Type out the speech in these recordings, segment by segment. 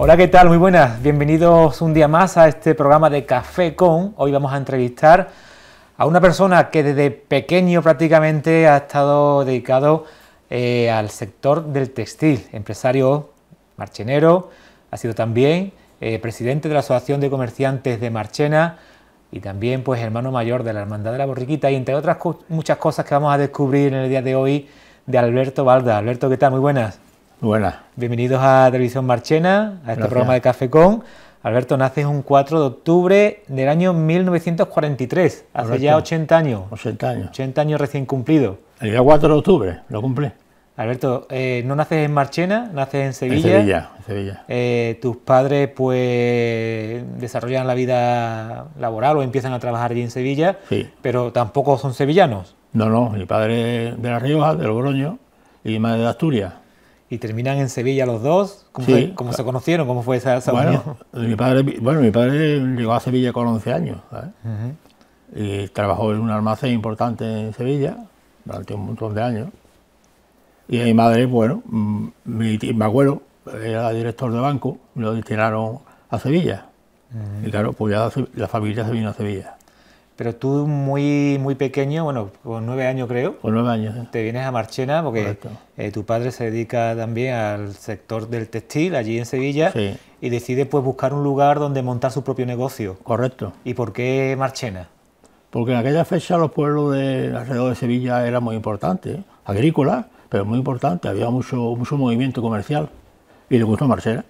Hola, ¿qué tal? Muy buenas. Bienvenidos un día más a este programa de Café con. Hoy vamos a entrevistar a una persona que desde pequeño prácticamente ha estado dedicado eh, al sector del textil, empresario marchenero, ha sido también eh, presidente de la Asociación de Comerciantes de Marchena y también pues hermano mayor de la Hermandad de la Borriquita y entre otras muchas cosas que vamos a descubrir en el día de hoy de Alberto Valda. Alberto, ¿qué tal? Muy buenas. Buenas. Bienvenidos a Televisión Marchena, a este programa de Café Con. Alberto, naces un 4 de octubre del año 1943, hace ya 80 años. 80 años. 80 años recién cumplido... El día 4 de octubre lo cumple. Alberto, eh, no naces en Marchena, naces en Sevilla. En Sevilla, en eh, Sevilla. tus padres, pues, desarrollan la vida laboral o empiezan a trabajar allí en Sevilla, pero tampoco son sevillanos. No, no, mi padre es de La Rioja, de Logroño, y mi madre de Asturias y terminan en Sevilla los dos. ¿Cómo, se conocieron? ¿Cómo fue esa, esa bueno, Mi padre, llegó a Sevilla con 11 años. Y trabajó en un almacén importante en Sevilla durante un montón de años. Y mi madre, bueno, mm, mi, abuelo era director de banco, lo destinaron a Sevilla. Y claro, pues ya la familia se vino a Sevilla. Pero tú muy, muy pequeño, bueno, con nueve años creo. Con nueve años. Te vienes a Marchena porque eh, tu padre se dedica también al sector del textil allí en Sevilla y decide pues buscar un lugar donde montar su propio negocio. Correcto. ¿Y por qué Marchena? Porque en aquella fecha los pueblos alrededor de Sevilla eran muy importantes, agrícola, pero muy importante. había mucho, mucho movimiento comercial y le gustó Marchena.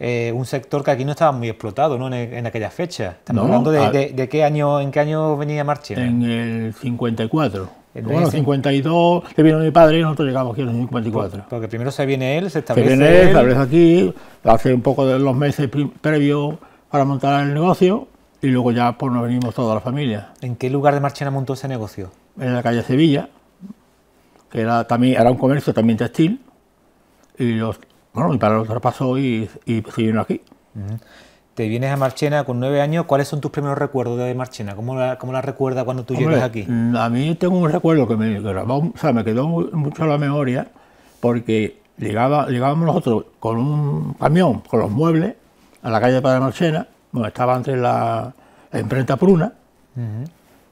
Eh, un sector que aquí no estaba muy explotado ¿no? en, aquella fecha. Estamos hablando de, qué año, en qué año venía Marchena? En el 54. en el 52, que vino mi padre y nosotros llegamos aquí en el 54. Porque primero se viene él, se establece. Se viene él, establece aquí, hace un poco de los meses previos para montar el negocio y luego ya pues, nos venimos toda la familia. ¿En qué lugar de Marchena montó ese negocio? En la calle Sevilla, que era también era un comercio también textil y los bueno, mi padre lo traspasó y, y se aquí. Te vienes a Marchena con nueve años. ¿Cuáles son tus primeros recuerdos de Marchena? ¿Cómo la, recuerdas cuando tú llegas aquí? Mm, a mí tengo un recuerdo que me, grabó, o sea, me quedó mucho a la memoria porque llegaba, llegábamos nosotros con un camión, con los muebles, a la calle de Padre Marchena, donde estaba antes la, imprenta Pruna,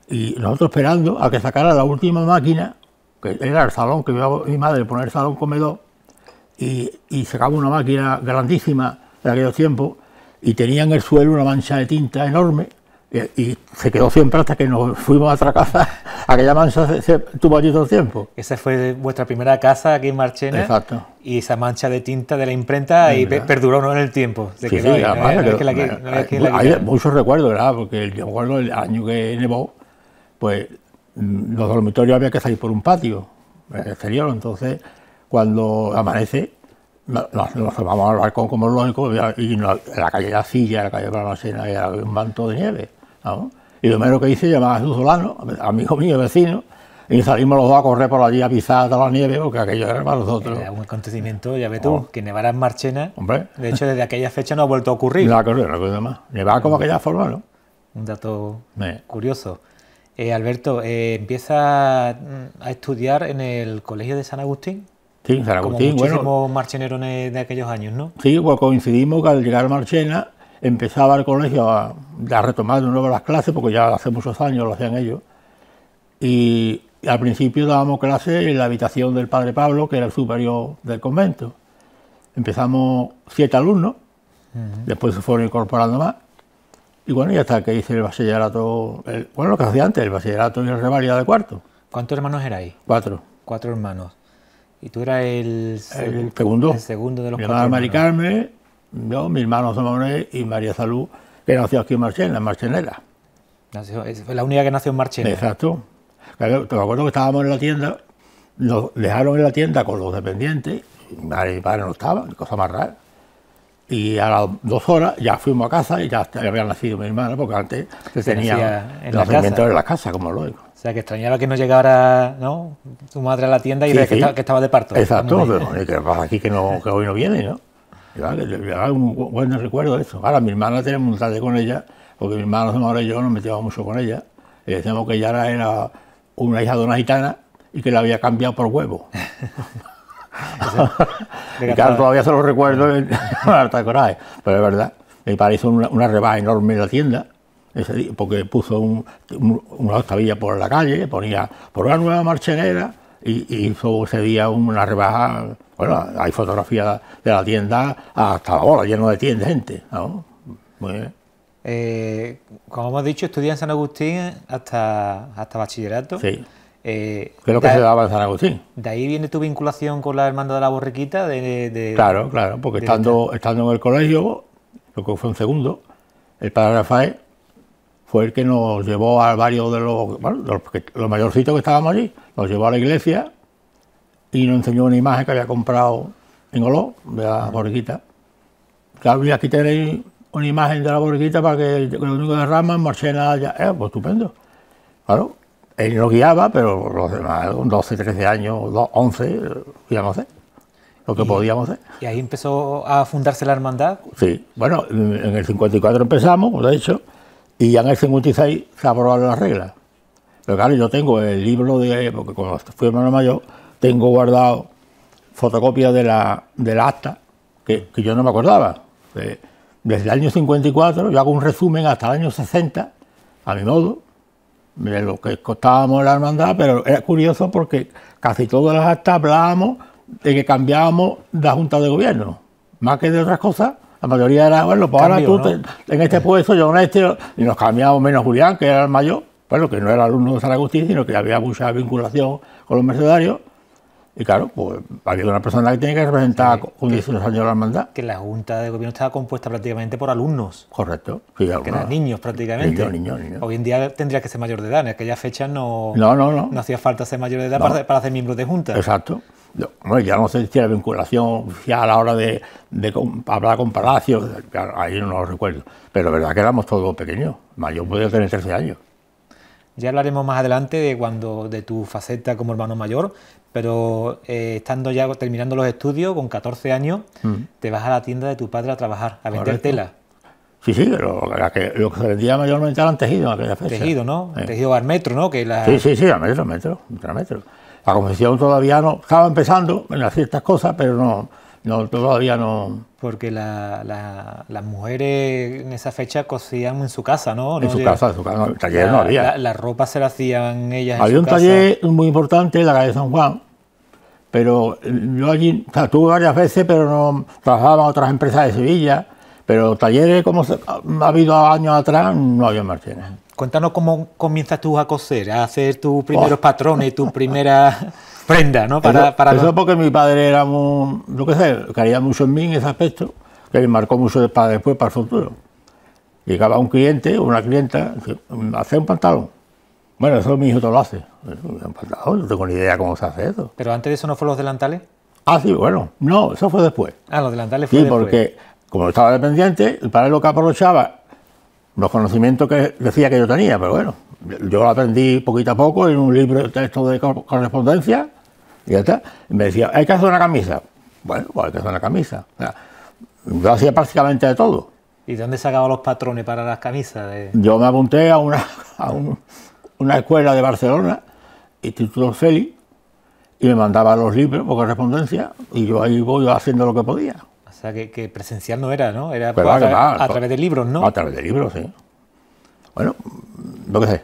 y nosotros esperando a que sacara la última máquina, que era el salón, que iba mi madre poner el salón comedor, y, y sacaba una máquina grandísima de aquellos tiempos y tenía en el suelo una mancha de tinta enorme y se quedó siempre hasta que nos fuimos a otra casa. Aquella mancha se, tuvo allí todo el tiempo. Esa fue vuestra primera casa aquí en Marchena. Exacto. Y esa mancha de tinta de la imprenta y perduró no en el tiempo. sí, la Hay muchos recuerdos, ¿verdad? Porque yo recuerdo el año que nevó, pues mm, los dormitorios había que salir por un patio eh, exterior, entonces cuando amanece, nos, formamos vamos al balcón como es lógico, y en la, calle de la silla, en la calle de Palmacena, había un manto de nieve. ¿no? Y lo primero que hice, llamar a Jesús Solano, amigo mío, vecino, y salimos los dos a correr por allí a pisar toda la nieve, porque aquello era para nosotros. Era un acontecimiento, ya ves tú, oh. que nevara en Marchena. Hombre. De hecho, desde aquella fecha no ha vuelto a ocurrir. No ha ocurrido, no más. como aquella forma, ¿no? Un dato curioso. Eh, Alberto, eh, empieza mm, a estudiar en el Colegio de San Agustín. Sí, San Como bueno. de aquellos años, ¿no? Sí, pues coincidimos que al llegar a Marchena empezaba el colegio a, retomar de nuevo las clases, porque ya hace muchos años lo hacían ellos. Y al principio dábamos clases en la habitación del padre Pablo, que era el superior del convento. Empezamos siete alumnos, después se fueron incorporando más. Y bueno, ya hasta que hice el bachillerato, bueno, lo que hacía antes, el bachillerato y el revalida de cuarto. ¿Cuántos hermanos ahí? Cuatro. Cuatro hermanos. Y tú eras el, segundo. El segundo de los Mi hermana Mari Carmen, yo, mi hermano y María Salud, que nació aquí en Marchena, en Marchenera. fue la única que nació en Marchena. Exacto. te acuerdo que estábamos en la tienda, nos dejaron en la tienda con los dependientes, mi padre no estaban, cosa más rara. Y a las dos horas ya fuimos a casa y ya había nacido mi hermana, porque antes se tenía el nacimiento en la casa, como lo digo. O sea, que extrañaba que no llegara ¿no? tu madre a la tienda y Que, estaba, de parto. Exacto, pero ¿qué pasa aquí que, hoy no viene? ¿no? da un buen recuerdo eso. Ahora, mi hermana tenemos un tarde con ella, porque mi hermano ahora y yo nos metíamos mucho con ella. Y decíamos que ella era una hija de una gitana y que la había cambiado por huevo. y todavía se los recuerdo en harta coraje, pero es verdad. me pareció una, una rebaja enorme en la tienda porque puso una octavilla por la calle, ponía por una nueva marchenera y, hizo ese día una rebaja. Bueno, hay fotografías de la tienda hasta la bola, lleno de tienda, gente. Muy bien. Eh, como hemos dicho, estudié en San Agustín hasta, hasta bachillerato. Sí. Eh, es lo que se daba en San Agustín. De ahí viene tu vinculación con la hermandad de la borriquita. De, claro, claro, porque estando, estando en el colegio, lo que fue un segundo, el padre Rafael fue el que nos llevó a varios de los, bueno, los, mayorcitos que estábamos allí, nos llevó a la iglesia y nos enseñó una imagen que había comprado en Oló, de la borriquita. Claro, y aquí tenéis una imagen de la borriquita para que el único de derrama es marchena, eh, pues estupendo. Claro, él nos guiaba, pero los demás, 12, 13 años, 11, ya no sé, lo que podíamos hacer. ¿Y ahí empezó a fundarse la hermandad? Sí, bueno, en el 54 empezamos, de hecho, y ya en el 56 se aprobaron las reglas. Pero claro, yo tengo el libro de, porque cuando fui hermano mayor, tengo guardado fotocopias de la, de acta que, yo no me acordaba. Eh, desde el año 54, yo hago un resumen hasta el año 60, a mi modo, de lo que costábamos la hermandad, pero era curioso porque casi todas las actas hablábamos de que cambiábamos la Junta de Gobierno, más que de otras cosas, la mayoría era, bueno, pues ahora tú en este puesto, yo en este, y nos cambiamos menos Julián, que era el mayor, bueno, que no era alumno de San Agustín, sino que había mucha vinculación con los mercenarios. Y claro, pues había una persona que tenía que representar a con 18 años la hermandad. Que la Junta de Gobierno estaba compuesta prácticamente por alumnos. Correcto. que eran niños prácticamente. Niños, Hoy en día tendría que ser mayor de edad. En aquella fecha no, no, hacía falta ser mayor de edad para, ser miembro de Junta. Exacto bueno, ya no sé si tiene vinculación oficial a la hora de, hablar con Palacio, ahí no lo recuerdo, pero verdad que éramos todos pequeños, ...mayor podía tener 13 años. Ya hablaremos más adelante de cuando de tu faceta como hermano mayor, pero eh, estando ya terminando los estudios, con 14 años, mm. te vas a la tienda de tu padre a trabajar, a vender tela. Sí, sí, pero que, lo que se vendía mayormente eran tejidos en Tejido, ¿no? Tejido al metro, ¿no? Que Sí, sí, sí, al metro, metro, metro, metro. La confesión todavía no, estaba empezando en ciertas cosas, pero no, no todavía no. Porque las mujeres en esa fecha cosían en su casa, ¿no? En, su, casa, en su casa, en el taller no había. La, ropa se la hacían ellas. Había en su un taller muy importante, la calle San Juan, pero eh, yo allí o varias veces, pero no en otras empresas de Sevilla, pero talleres como ha habido años atrás no había Martínez. Cuéntanos cómo comienzas tú a coser, a hacer tus oh. primeros patrones, tus primeras prendas, ¿no? Para, eso, para porque mi padre era muy, lo que sé, quería mucho en mí en ese aspecto, que me marcó mucho para después, para el futuro. Llegaba un cliente, o una clienta, hace un pantalón. Bueno, eso mi hijo todo lo hace. Un pantalón, no tengo ni idea cómo se hace eso. ¿Pero antes de eso no fue los delantales? Ah, sí, bueno, no, eso fue después. Ah, los delantales fue después. Sí, porque como estaba dependiente, el padre lo que aprovechaba los conocimientos que decía que yo tenía, pero bueno, yo lo aprendí poquito a poco en un libro de texto de correspondencia y ya está. me decía, hay que hacer una camisa. Bueno, pues hay que hacer una camisa. yo hacía prácticamente de todo. ¿Y de dónde sacaba los patrones para las camisas? Yo me apunté a una, una escuela de Barcelona, Instituto Félix, y me mandaba los libros por correspondencia, y yo ahí voy haciendo lo que podía que, que presencial no era, ¿no? Era a, través de libros, ¿no? A través de libros, sí. Bueno, no qué sé.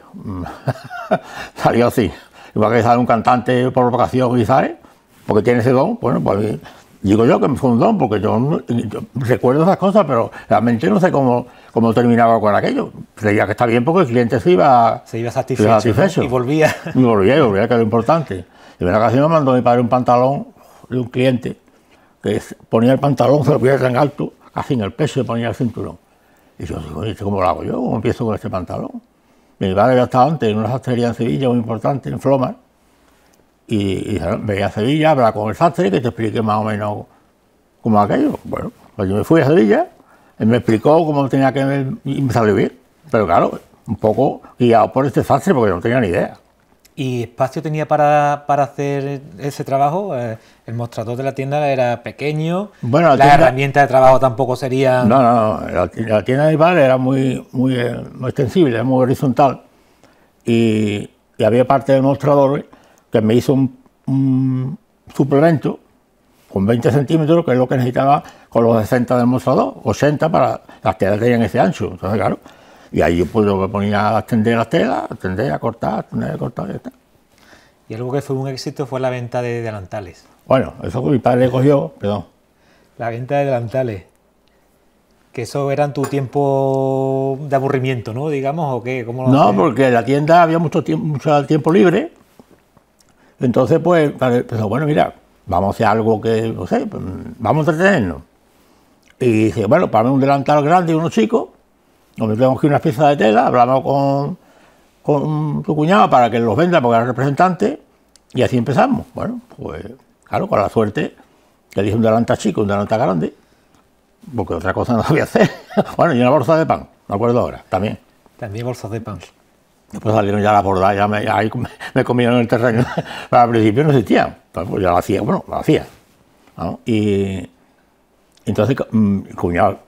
Salió así. Igual que sale un cantante por vocación y porque tiene ese don, bueno, pues digo yo que me fue un don, porque yo, recuerdo esas cosas, pero realmente no sé cómo, cómo terminaba con aquello. Creía que está bien porque el cliente se iba, se iba satisfecho, y volvía. Y volvía, volvía, que era lo importante. Y en una ocasión me mandó mi padre un pantalón de un cliente que ponía el pantalón, se lo ponía tan alto, casi en el peso y ponía el cinturón. Y yo digo, ¿cómo lo hago yo? ¿Cómo empiezo con este pantalón? Mi padre ya estaba antes en una sastrería en Sevilla muy importante, en Floma, y, y veía a Sevilla, habla con el sastre que te explique más o menos cómo aquello. Bueno, pues yo me fui a Sevilla, él me explicó cómo tenía que... empezar a vivir, Pero claro, un poco guiado por este sastre porque no tenía ni idea. Y espacio tenía para, hacer ese trabajo. Eh, el mostrador de la tienda era pequeño. Bueno, la, herramienta de trabajo tampoco sería. No, no, La, tienda de bar era muy, eh, muy, extensible, muy horizontal. Y, había parte del mostrador que me hizo un, un, suplemento con 20 centímetros, que es lo que necesitaba con los 60 del mostrador, 80 para las tiendas que tenían ese ancho. Entonces, claro y ahí yo pues, me ponía a extender las telas, a tender, a cortar, a tender, a cortar y tal. Y algo que fue un éxito fue la venta de delantales. Bueno, eso que mi padre cogió, perdón. La venta de delantales. Que eso eran tu tiempo de aburrimiento, ¿no? Digamos, o qué, ¿Cómo No, porque en la tienda había mucho tiempo, mucho tiempo libre. Entonces, pues, pensó, bueno, mira, vamos a hacer algo que, no sé, pues, vamos a entretenernos. Y dije, bueno, para mí un delantal grande y unos chicos, nos metemos aquí unas piezas de tela, hablamos con, con tu cuñado para que los venda porque era representante y así empezamos. Bueno, pues claro, con la suerte que dije un delanta chico, un delanta grande, porque otra cosa no sabía hacer. bueno, y una bolsa de pan, me acuerdo ahora, también. También bolsas de pan. Después salieron ya las bordadas, ya, ya ahí me, comieron el terreno. Pero al principio no existía, pues, pues ya lo hacía, bueno, lo hacía. Y entonces, mm, cuñado,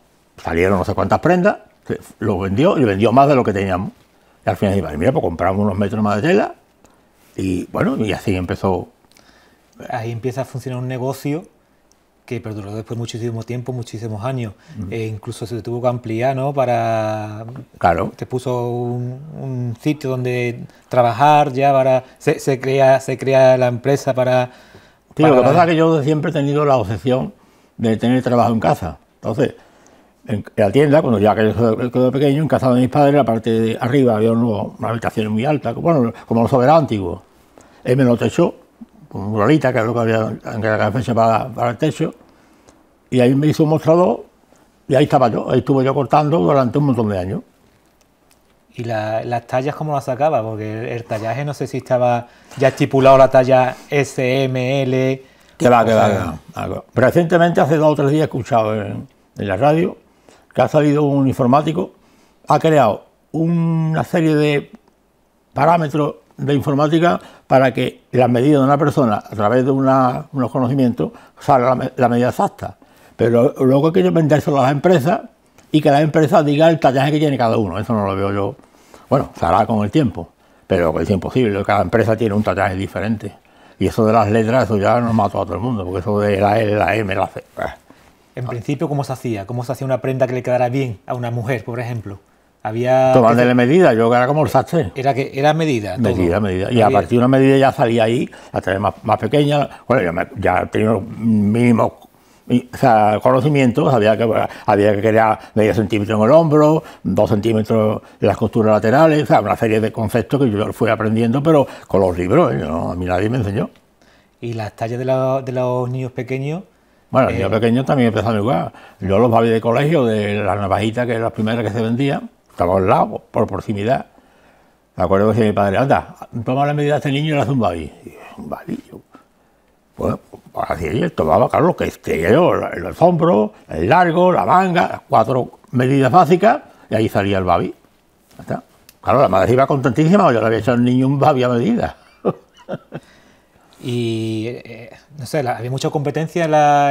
salieron no sé cuántas prendas lo vendió y vendió más de lo que teníamos. Y al final mira, pues compramos unos metros más de tela y bueno, y así empezó. Ahí empieza a funcionar un negocio que perduró después muchísimo tiempo, muchísimos años. E incluso se tuvo que ampliar, ¿no? Para. Claro. Te puso un, sitio donde trabajar ya para. Se, crea, se crea la empresa para. lo que pasa es que yo siempre he tenido la obsesión de tener trabajo en casa. Entonces, en, la tienda, cuando ya quedé pequeño, en casa de mis padres, la parte de arriba había una habitación muy alta, bueno, como los soberanos antiguos. Él me lo techó, con muralita, que es lo que había en la fecha para, el techo, y ahí me hizo un mostrador, y ahí estaba yo, ahí estuve yo cortando durante un montón de años. ¿Y las tallas cómo las sacaba? Porque el, tallaje no sé si estaba ya estipulado la talla SML. Que va, que va, que va. Recientemente, hace dos o tres días, he escuchado en la radio que ha salido un informático, ha creado una serie de parámetros de informática para que la medida de una persona a través de unos conocimientos salga la, medida exacta. Pero luego hay que vendérselo a las empresas y que las empresas digan el tallaje que tiene cada uno. Eso no lo veo yo. Bueno, se con el tiempo, pero es imposible. Cada empresa tiene un tallaje diferente. Y eso de las letras, eso ya nos mató a todo el mundo, porque eso de la L, e, la M, la C. Eh. En principio, ¿cómo se hacía? ¿Cómo se hacía una prenda que le quedara bien a una mujer, por ejemplo? Había... Tomándole medida, yo era como el sastre. Era que era medida. Medida, medida. Y a partir de una medida ya salía ahí, hasta más, más pequeña. Bueno, ya tenía mínimos conocimientos, había que, había que crear medio centímetro en el hombro, dos centímetros en las costuras laterales, o sea, una serie de conceptos que yo fui aprendiendo, pero con los libros, ¿eh? a mí nadie me enseñó. ¿Y las tallas de, de los niños pequeños? Bueno, yo eh, pequeño también empezó a jugar. Yo los babies de colegio, de las navajitas, que eran las primeras que se vendían, estaba al lado, por proximidad. Me acuerdo que mi padre, anda, toma la medida de este niño y le hace un babi. Un babi, yo. Bueno, pues así tomaba, claro, lo que quería yo, el alfombro, el largo, la manga, las cuatro medidas básicas, y ahí salía el babi. Claro, la madre iba contentísima, yo le había hecho al niño un babi a medida. Y eh, no sé, ¿había mucha competencia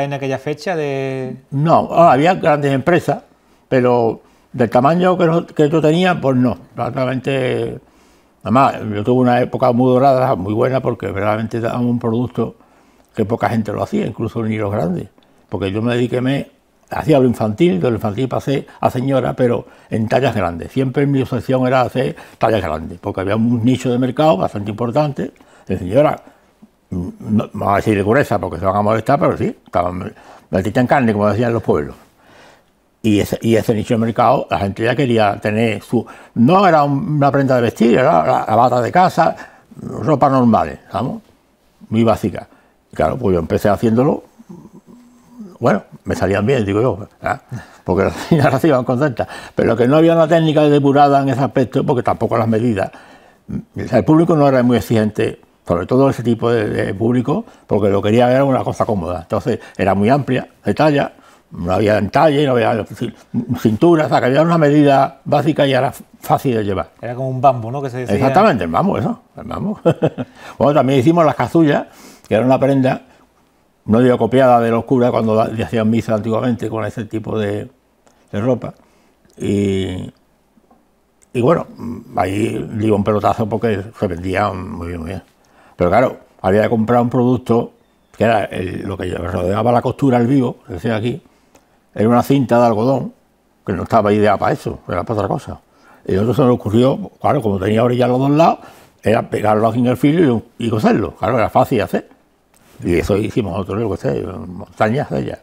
en, aquella fecha? de No, ah, había grandes empresas, pero del tamaño que, yo tenía, pues no. Realmente, además, yo tuve una época muy dorada, muy buena, porque realmente dábamos un producto que poca gente lo hacía, incluso ni los grandes. Porque yo me dediqué, me hacía lo infantil, de lo infantil pasé a señora, pero en tallas grandes. Siempre mi obsesión era hacer tallas grandes, porque había un nicho de mercado bastante importante de señora no, voy a decir de gruesa porque se van a molestar, pero sí, estaban en carne, como decían los pueblos. Y ese, nicho de mercado, la gente ya quería tener su. No era una prenda de vestir, era la, bata de casa, ropa normal, ¿sabes? Muy básica. claro, pues yo empecé haciéndolo. Bueno, me salían bien, digo yo, porque las niñas iban contentas. Pero que no había una técnica depurada en ese aspecto, porque tampoco las medidas. El público no era muy exigente sobre todo ese tipo de, público, porque lo quería ver una cosa cómoda. Entonces era muy amplia, de talla, no había y no había cintura o sea, que había una medida básica y era fácil de llevar. Era como un bambo, ¿no? Que se decía... Exactamente, el bambo, eso, el bambo. bueno, también hicimos las cazullas, que era una prenda, no digo copiada de los curas cuando hacían misa antiguamente con ese tipo de, ropa. Y y bueno, ahí digo un pelotazo porque se vendía muy bien, muy bien. Pero claro, había comprado un producto que era lo que rodeaba la costura al vivo, decía aquí, era una cinta de algodón, que no estaba idea para eso, era para otra cosa. Y otro se le ocurrió, claro, como tenía orillas los dos lados, era pegarlo aquí en el filo y, coserlo. Claro, era fácil hacer. Y eso hicimos nosotros, lo que sé, montañas de ellas.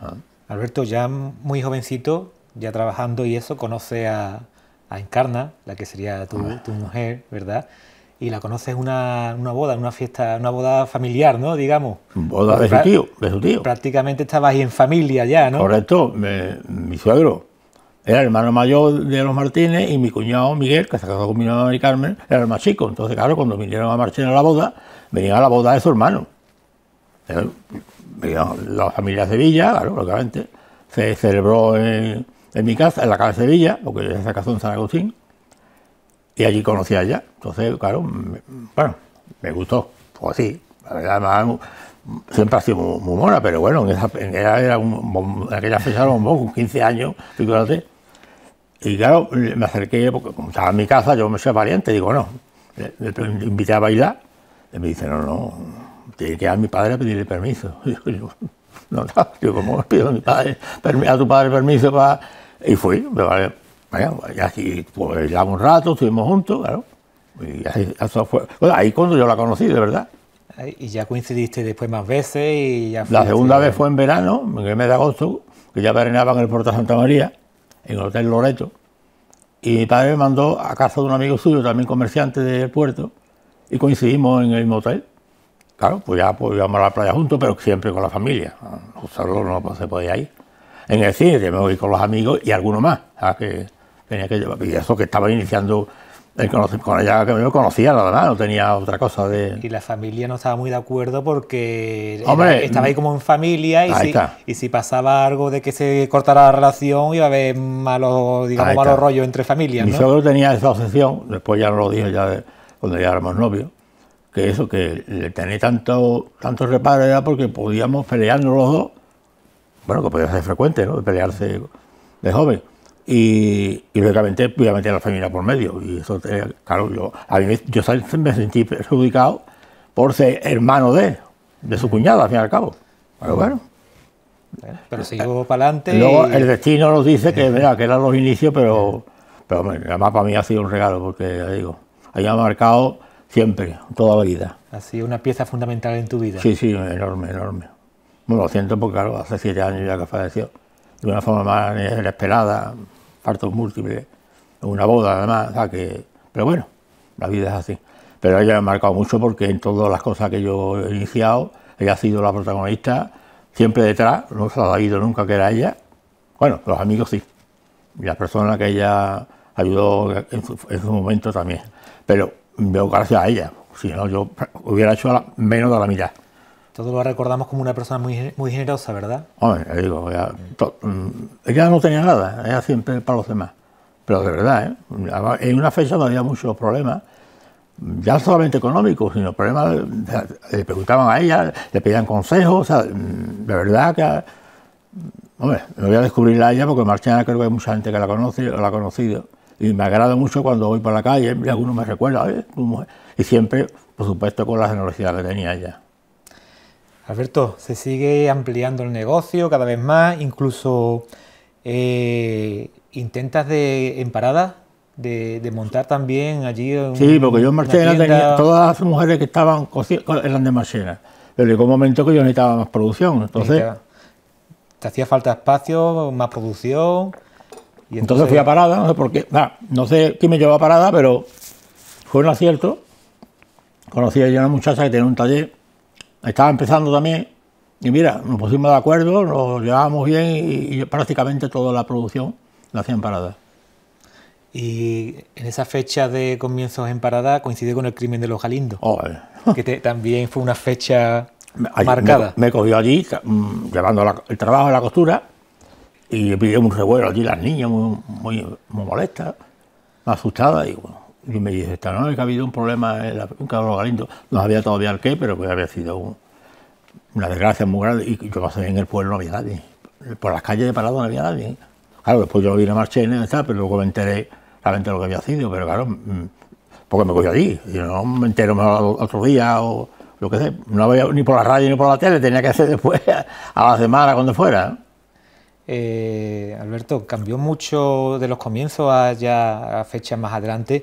Ah. Alberto, ya muy jovencito, ya trabajando y eso, conoce a, a Encarna, la que sería tu, tu mujer, ¿verdad? y la conoces una, una boda, una fiesta, una boda familiar, ¿no? Digamos. Boda de su tío, de su tío. Prácticamente estabas ahí en familia ya, ¿no? Correcto, mi suegro era el hermano mayor de los Martínez y mi cuñado Miguel, que se casó con mi mamá y Carmen, era el más chico. Entonces, claro, cuando vinieron a marchar a la boda, venían a la boda de su hermano. La familia de Sevilla, claro, lógicamente, se celebró en, en mi casa, en la casa de Sevilla, porque se casó en San Agustín. Y allí conocí a ella. Entonces, claro, bueno, me gustó. Pues sí, la verdad, siempre ha sido muy, mona, pero bueno, en, esa, aquella fecha era un poco, 15 años, fíjate. Y claro, me acerqué, porque como estaba en mi casa, yo me soy valiente, digo, no, le, invité a bailar. Y me dice, no, no, tiene que ir a mi padre a pedirle permiso. Y yo, no, no, yo como pido a mi padre, a tu padre permiso para... Y fui, vale bueno, y así, pues ya un rato, estuvimos juntos, claro. Y eso fue. ahí cuando yo la conocí, de verdad. Y ya coincidiste después más veces y La segunda vez fue en verano, en el mes de agosto, que ya verenaba en el Puerto Santa María, en el Hotel Loreto. Y mi padre me mandó a casa de un amigo suyo, también comerciante del puerto, y coincidimos en el mismo hotel. Claro, pues ya pues, íbamos a la playa juntos, pero siempre con la familia. Solo no se podía ir. En el cine me voy con los amigos y alguno más. ¿sabes? Que que Y eso que estaba iniciando el con ella que me conocía, la verdad, no tenía otra cosa de. Y la familia no estaba muy de acuerdo porque estaba ahí como en familia y si, pasaba algo de que se cortara la relación iba a haber malos, digamos, rollos entre familias. Mi ¿no? tenía esa obsesión, después ya no lo dijo ya cuando ya éramos novios, que eso, que le tenía tanto, tanto reparo era porque podíamos pelearnos los dos, bueno, que podía ser frecuente, ¿no? De pelearse de joven y, y lógicamente voy a meter a la familia por medio. Y eso, eh, claro, yo, a mí, yo me sentí perjudicado por ser hermano de, de su cuñada, al fin y al cabo. Pero bueno. pero siguió para adelante. Luego el destino nos dice que, mira, que eran los inicios, pero, pero bueno, además para mí ha sido un regalo, porque ya digo, ...ha marcado siempre, toda la vida. Ha sido una pieza fundamental en tu vida. Sí, sí, enorme, enorme. Bueno, lo siento porque, hace siete años ya que falleció, de una forma más inesperada. ...partos múltiples, una boda además, que, pero bueno, la vida es así. Pero ella me ha marcado mucho porque en todas las cosas que yo he iniciado, ella ha sido la protagonista, siempre detrás, no se ha ido nunca que era ella, bueno, los amigos sí, y las personas que ella ayudó en su, momento también, pero veo gracias a ella, si no yo hubiera hecho menos de la mitad. Todos lo recordamos como una persona muy, muy generosa, ¿verdad? Hombre, ya digo, ella, no tenía nada, ella siempre para los demás. Pero de verdad, ¿eh? en una fecha no había muchos problemas, ya solamente económicos, sino problemas, le preguntaban a ella, le pedían consejos, mm, de verdad que... Mm, hombre, me voy a descubrirla a ella porque Marchena creo que hay mucha gente que la conoce o la ha conocido. Y me agrada mucho cuando voy por la calle y alguno me recuerda, Y siempre, por supuesto, con la generosidad que tenía ella. Alberto, se sigue ampliando el negocio cada vez más, incluso eh, intentas de en parada de, montar también allí. sí, porque yo en Marchena tenía todas las mujeres que estaban eran de Marchena, pero llegó un momento que yo necesitaba más producción, entonces. Te hacía falta espacio, más producción. Y entonces, fui a parada, no sé por qué, no sé quién me llevó a parada, pero fue un acierto. Conocí a una muchacha que tenía un taller estaba empezando también y mira, nos pusimos de acuerdo, nos llevábamos bien y, prácticamente toda la producción la hacía en Parada. Y en esa fecha de comienzos en Parada coincide con el crimen de los Galindos, que también fue una fecha marcada. Me, cogió allí mm, llevando el trabajo de la costura y pidió un revuelo allí, las niñas muy, muy, muy molestas, asustadas y bueno, y me dice, está, no, que ha habido un problema en la Galindo. No había todavía el qué, pero pues había sido una desgracia muy grande. Y yo pasé en el pueblo, no había nadie. Por las calles de Parado no había nadie. Claro, después yo vine a Marchena, tal... pero luego me enteré realmente lo que había sido, pero claro, mm, porque me cogió allí. Y no me entero otro día o lo que sé. No había ni por la radio ni por la tele, tenía que hacer después, a la semana, cuando fuera. Eh, Alberto, cambió mucho de los comienzos a ya a fechas más adelante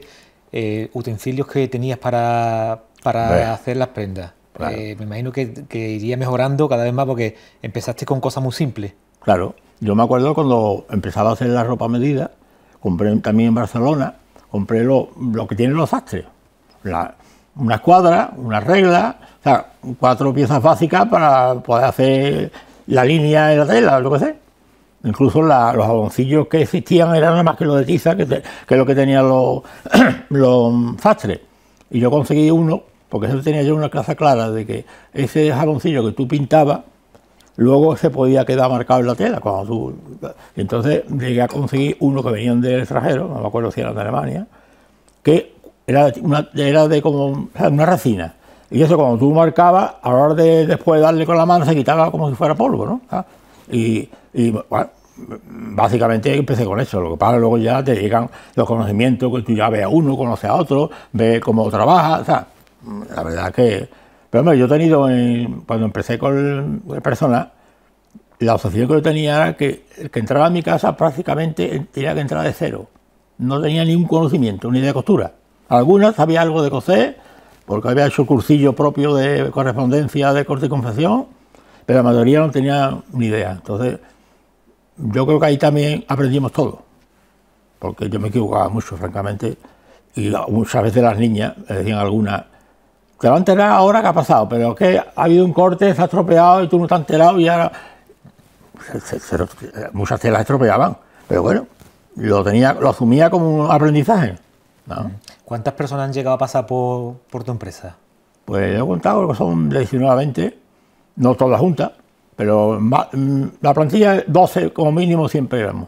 eh, utensilios que tenías para, para hacer las prendas. Eh, me imagino que, que, iría mejorando cada vez más porque empezaste con cosas muy simples. Claro, yo me acuerdo cuando empezaba a hacer la ropa medida, compré también en Barcelona, compré lo, lo que tienen los astres, La, una escuadra, una regla, o sea, cuatro piezas básicas para poder hacer la línea de la tela, lo que sea. Incluso los jaboncillos que existían eran nada más que los de tiza, que, lo que tenían los, los mm, fastres. Y yo conseguí uno, porque eso tenía yo una clase clara de que ese jaboncillo que tú pintabas, luego se podía quedar marcado en la tela. Cuando tú... Entonces llegué a conseguir uno que venían del extranjero, no me acuerdo si era de Alemania, que era, de como una resina. Y eso cuando tú marcabas, a la hora de después darle con la mano se quitaba como si fuera polvo, ¿no? Ah, y y bueno, básicamente empecé con eso. Lo que pasa luego ya te llegan los conocimientos, que tú ya ves a uno, conoces a otro, ves cómo trabaja. O sea, la verdad que. Pero hombre, yo he tenido, cuando empecé con el, la obsesión que yo tenía era que el que entraba a mi casa prácticamente tenía que entrar de cero. No tenía ningún conocimiento, ni idea de costura. Algunas sabía algo de coser, porque había hecho cursillo propio de correspondencia de corte y confesión... pero la mayoría no tenía ni idea. Entonces, yo creo que ahí también aprendimos todo, porque yo me equivocaba mucho, francamente, y muchas veces las niñas me decían algunas, te va a enterar ahora que ha pasado, pero que ha habido un corte, se ha estropeado y tú no te has enterado y ahora... muchas te las estropeaban, pero bueno, lo, tenía, lo asumía como un aprendizaje. ¿Cuántas personas han llegado a pasar por, tu empresa? Pues he contado que son de 19 a 20, no todas juntas. Pero la plantilla 12 como mínimo siempre éramos.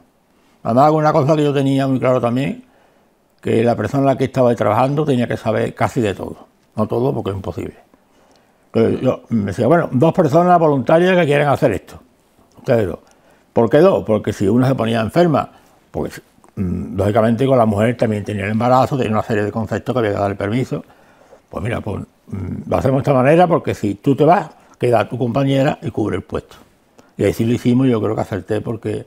Además, una cosa que yo tenía muy claro también, que la persona la que estaba trabajando tenía que saber casi de todo. No todo porque es imposible. yo me decía, bueno, dos personas voluntarias que quieren hacer esto. Ustedes dos. ¿Por qué dos? Porque si una se ponía enferma, porque mm, lógicamente con la mujer también tenía el embarazo, tenía una serie de conceptos que había que dar el permiso. Pues mira, pues mm, lo hacemos de esta manera porque si tú te vas, queda tu compañera y cubre el puesto. Y así lo hicimos yo creo que acerté porque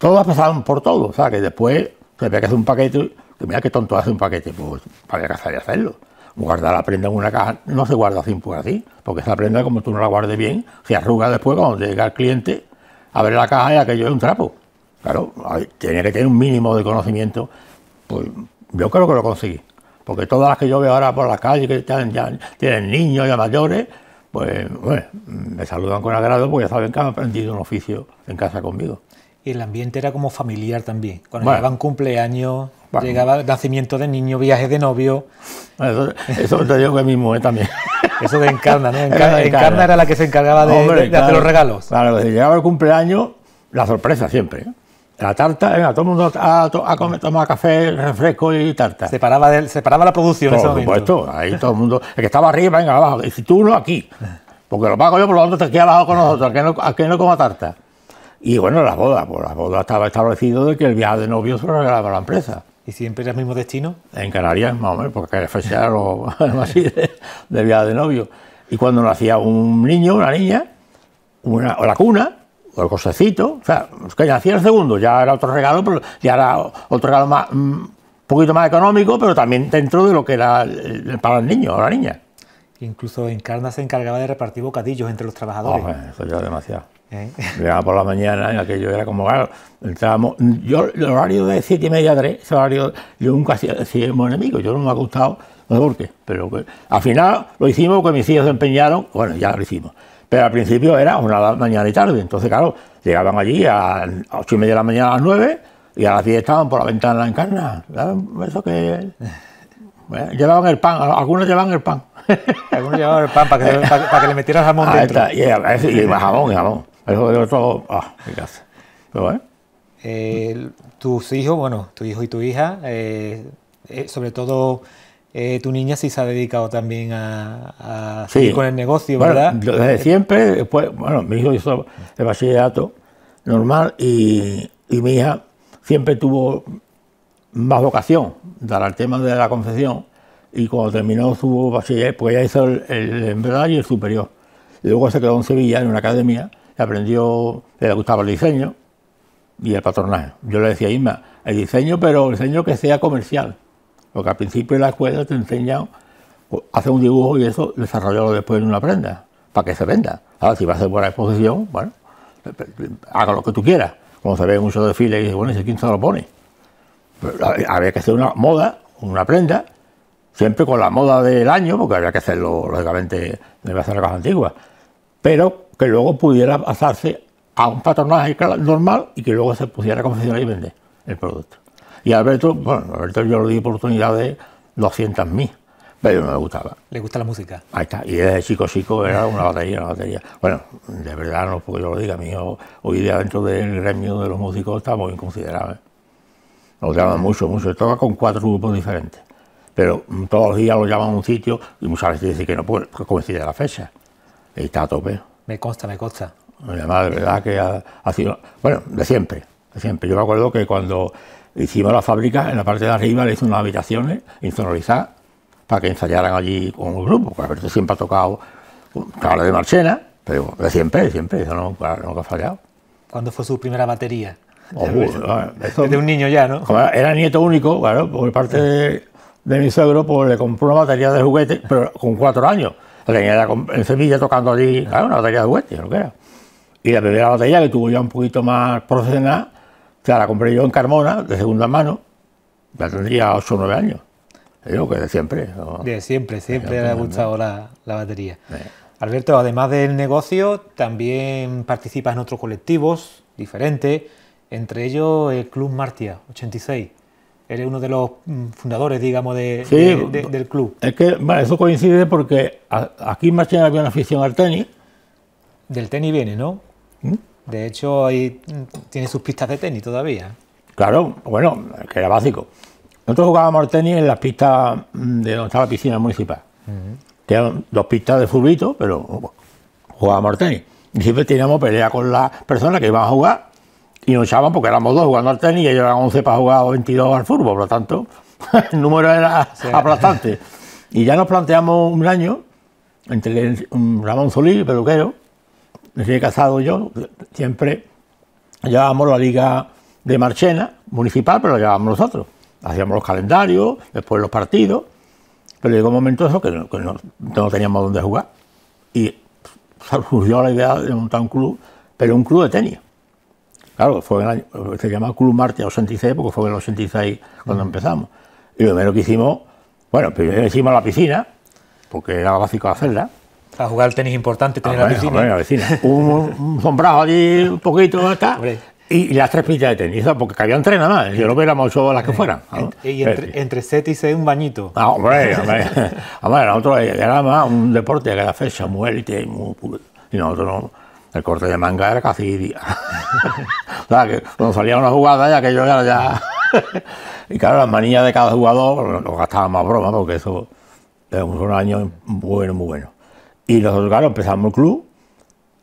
todos pasaron por todo, o sea, que después se ve que hace un paquete, que mira qué tonto hace un paquete, pues para que y hacerlo. Guardar la prenda en una caja no se guarda así, pues así, porque esa prenda, como tú no la guardes bien, se arruga después cuando llega el cliente, abre la caja y aquello es un trapo. Claro, tiene que tener un mínimo de conocimiento, pues yo creo que lo conseguí, porque todas las que yo veo ahora por la calle que ya, tienen niños ya mayores, pues bueno, me saludan con agrado porque ya saben que han aprendido un oficio en casa conmigo. Y el ambiente era como familiar también. Cuando llegaban cumpleaños, llegaba nacimiento de niño, viaje de novio. Eso, te digo que mismo ¿eh? también. Eso de Encarna, ¿no? Encarna, era la que se encargaba de, hacer los regalos. Claro, si llegaba el cumpleaños, la sorpresa siempre. ¿eh? La tarta, venga, todo el mundo a, a café, refresco y tarta. Se paraba, se la producción Por supuesto, ahí todo el mundo. El que estaba arriba, venga, abajo. Y si tú no, aquí. Porque lo pago yo, por lo tanto, te quedas abajo con nosotros. Aquí no, coma no coma tarta. Y bueno, las bodas. Pues las bodas estaba establecido de que el viaje de novio se lo la empresa. ¿Y siempre era el mismo destino? En Canarias, más o menos, porque era lo así de, viaje de novio. Y cuando nacía un niño, una niña, una, la cuna, o el cosecito, o sea, es que ya hacía el segundo, ya era otro regalo, pero ya era otro regalo más, mm, un poquito más económico, pero también dentro de lo que era para el niño o la niña. Incluso Encarna se encargaba de repartir bocadillos entre los trabajadores. eso ya demasiado. ¿Eh? Llegaba por la mañana en aquello era como, entrábamos. Yo, el horario de siete y media a 3, ese horario, yo nunca hacía hacíamos enemigos, yo no me ha gustado, no sé por qué, pero al final lo hicimos porque mis hijos se empeñaron, bueno, ya lo hicimos. Pero al principio era una mañana y tarde. Entonces, claro, llegaban allí a ocho y media de la mañana a las 9 y a las 10 estaban por la ventana en carna. Eso que. llevaban el pan, algunos llevaban el pan. algunos llevaban el pan para que, para, que le metieran jamón ah, dentro. y, y, y, jamón, y jamón. Eso de otro. Ah, mi Pero bueno. Eh, tus hijos, bueno, tu hijo y tu hija, eh, eh sobre todo eh, tu niña sí se ha dedicado también a, seguir con el negocio, bueno, ¿verdad? Desde siempre, después, bueno, mi hijo hizo el bachillerato normal y, mi hija siempre tuvo más vocación para el tema de la confección y cuando terminó su bachiller, pues ella hizo el, el, y el superior. Y luego se quedó en Sevilla, en una academia, y aprendió, le gustaba el diseño y el patronaje. Yo le decía a Isma, el diseño, pero el diseño que sea comercial porque al principio de la escuela te enseñan pues, ...hace un dibujo y eso desarrollarlo después en una prenda, para que se venda. Ahora, si va a hacer buena exposición, bueno, eh, eh, haga lo que tú quieras. Cuando se ve en un show de fila y dices, bueno, ¿y quién se lo pone? había que hacer una moda, una prenda, siempre con la moda del año, porque había que hacerlo, lógicamente, debe hacer casa antigua... pero que luego pudiera pasarse a un patronaje normal y que luego se pudiera confeccionar y vender el producto. Y Alberto, bueno, Alberto yo le di oportunidad de 200.000, pero no me gustaba. ¿Le gusta la música? Ahí está, y desde chico chico era una batería, una batería. Bueno, de verdad no porque yo lo diga, mío, mí hoy día dentro del gremio de los músicos está muy ¿eh? ...nos llaman mucho, mucho, toca con cuatro grupos diferentes. Pero todos los días lo llaman a un sitio y muchas veces dicen que no puede, porque coincide la fecha. está a tope. Me consta, me consta. ...me llama de verdad que ha sido, bueno, de siempre, de siempre. Yo me acuerdo que cuando hicimos la fábrica, en la parte de arriba le hicimos unas habitaciones insonorizadas para que ensayaran allí con un grupo. Porque siempre ha tocado, claro, de Marchena, pero de siempre, siempre, eso no, nunca ha fallado. ¿Cuándo fue su primera batería? Oh, un niño ya, ¿no? Era nieto único, por parte de, mi suegro, pues le compró una batería de juguete, pero con cuatro años. La en Sevilla tocando allí, claro, una batería de juguete, lo que era. Y la primera batería que tuvo ya un poquito más profesional sea, la compré yo en Carmona, de segunda mano, la tendría 8 o 9 años. Es que de siempre. De siempre, siempre ha gustado la, batería. Alberto, además del negocio, también participas en otros colectivos diferentes, entre ellos el Club Martia 86. Eres uno de los mm, fundadores, digamos, de, del club. Es que eso coincide porque aquí en Martia había una afición al tenis. Del tenis viene, ¿no? ¿Mm? De hecho, ahí tiene sus pistas de tenis todavía. Claro, bueno, que era básico. Nosotros jugábamos tenis en las pistas mm, de donde estaba la piscina municipal. Que Teníamos dos pistas de furbito, pero jugábamos tenis. Y siempre teníamos pelea con las personas que iban a jugar y nos echaban porque éramos dos jugando al tenis y ellos eran 11 para jugar o 22 al fútbol, por lo tanto, el número era aplastante. Y ya nos planteamos un año entre Ramón Solís, peluquero, me he casado yo, siempre llevábamos la liga de Marchena, municipal, pero la llevábamos nosotros. Hacíamos los calendarios, después los partidos, pero llegó un momento eso que no, teníamos dónde jugar. Y surgió la idea de montar un club, pero un club de tenis. Claro, fue se llamaba Club Marte 86, porque fue en el 86 cuando empezamos. Y lo primero que hicimos, bueno, primero hicimos la piscina, porque era básico hacerla, para jugar tenis importante, tener ah, la piscina. Bueno, la un, un sombrado allí, un poquito, está. Y, las tres pistas de tenis, porque cabían tres nada más, yo lo veíamos hecho las que eh, fueran. Eh, y entre, eh, entre, set y set un bañito. Ah, hombre, hombre, hombre nosotros era más un deporte que la fecha, muy élite, y nosotros no. El corte de manga era casi día. o sea, que cuando salía una jugada ya que yo ya... ya... y claro, las manillas de cada jugador nos pues, gastaban más broma, porque eso es un año bueno, muy bueno. Y nosotros, claro, empezamos el club.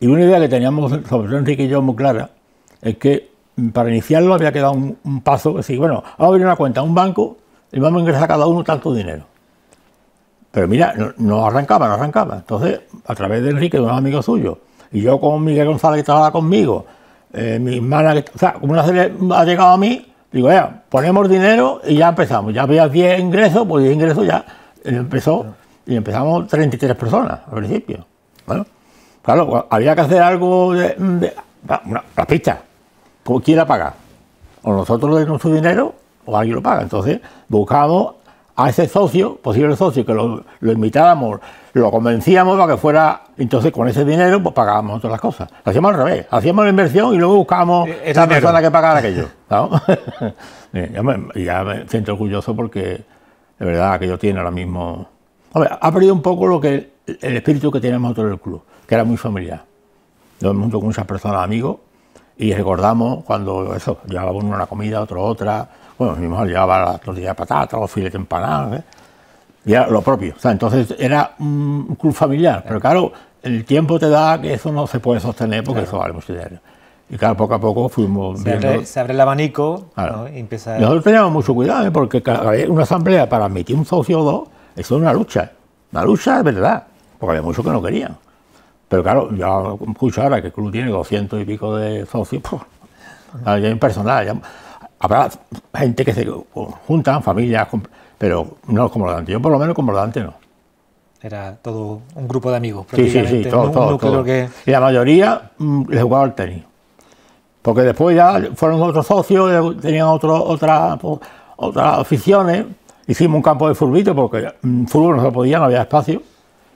Y una idea que teníamos, sobre todo Enrique y yo, muy clara, es que mm, para iniciarlo había que dar un, paso, es decir, bueno, vamos a abrir una cuenta, un banco, y vamos a ingresar cada uno tanto dinero. Pero mira, no, arrancaba, no arrancaba. Entonces, a través de Enrique, de un amigo suyo, y yo con Miguel González que trabajaba conmigo, eh, mi hermana, o sea, como una serie ha llegado a mí, digo, ya, ponemos dinero y ya empezamos. Ya había 10 ingresos, pues 10 ingresos ya eh, empezó y empezamos 33 personas al principio. Bueno, claro, había que hacer algo de, una, las pistas. ¿Quién la paga? O nosotros le damos su dinero o alguien lo paga. Entonces buscamos a ese socio, posible socio, que lo, lo invitábamos, lo convencíamos para que fuera. Entonces con ese dinero pues pagábamos otras las cosas. Lo hacíamos al revés, hacíamos la inversión y luego buscábamos eh, la persona que pagara aquello. ya, me, siento orgulloso porque de verdad que yo tiene ahora mismo a ha perdido un poco lo que el espíritu que teníamos dentro del club, que era muy familiar. Todo el mundo con muchas personas amigos y recordamos cuando eso, llevaba una comida, otro otra. Bueno, mi mujer llevaba la tortilla de patata, los filetes empanados, ¿eh? y era lo propio. O sea, entonces era un club familiar, pero claro, el tiempo te da que eso no se puede sostener porque eso vale mucho dinero. Y claro, poco a poco fuimos se viendo... Abre, se abre el abanico y empieza... Nosotros teníamos mucho cuidado, ¿eh? porque una asamblea para admitir un socio o dos eso es una lucha, una lucha de verdad, porque había muchos que no querían. Pero claro, yo escucho ahora que el club tiene 200 y pico de socios, pues, alguien personal, habrá gente que se juntan, familias, pero no como lo yo por lo menos como lo no. Era todo un grupo de amigos, Sí, sí, sí, todo, Y la mayoría mm, le jugaba al tenis. Porque después ya fueron otros socios, tenían otro, otra, pues, otras aficiones, Hicimos un campo de furbito porque mm, fútbol no se podía, no había espacio.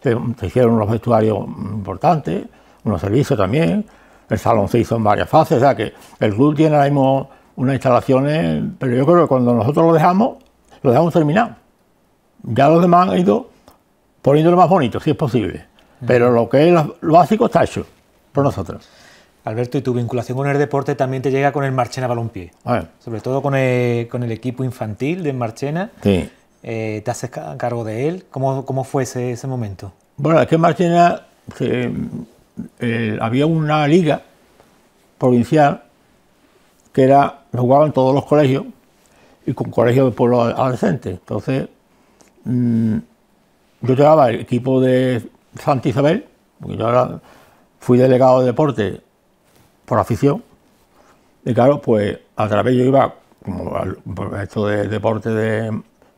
Se, hicieron unos vestuarios mm, importantes, unos servicios también. El salón se hizo en varias fases, o sea que el club tiene ahora mismo unas instalaciones, pero yo creo que cuando nosotros lo dejamos, lo dejamos terminado. Ya los demás han ido poniéndolo más bonito, si es posible. Pero lo que es lo básico está hecho por nosotros. Alberto, y tu vinculación con el deporte también te llega con el Marchena Balompié. Sobre todo con el, equipo infantil de Marchena. Sí. Eh, ¿Te haces cargo de él? ¿Cómo, fue ese, momento? Bueno, es que Marchena eh, eh, había una liga provincial que era, jugaban todos los colegios y con colegios de pueblo adolescentes, Entonces, mm, yo llevaba el equipo de Santa Isabel, porque yo ahora fui delegado de deporte por afición. Y claro, pues a través yo iba, como pues, esto de deporte de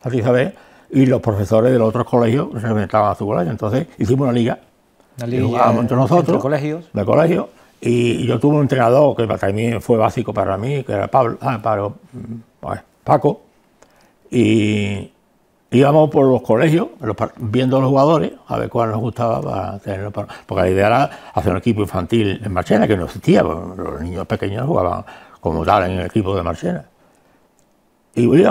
San Isabel, y los profesores de los otros colegios se inventaban a su colegio. Entonces hicimos una liga. entre nosotros. De colegios. De colegio. Y yo tuve un entrenador que también fue básico para mí, que era Pablo, ah, mm, pues, Paco. Y íbamos por los colegios viendo los jugadores, a ver cuál nos gustaba para porque la idea era hacer un equipo infantil en Marchena, que no existía, pues, los niños pequeños jugaban como tal en el equipo de Marchena. Y y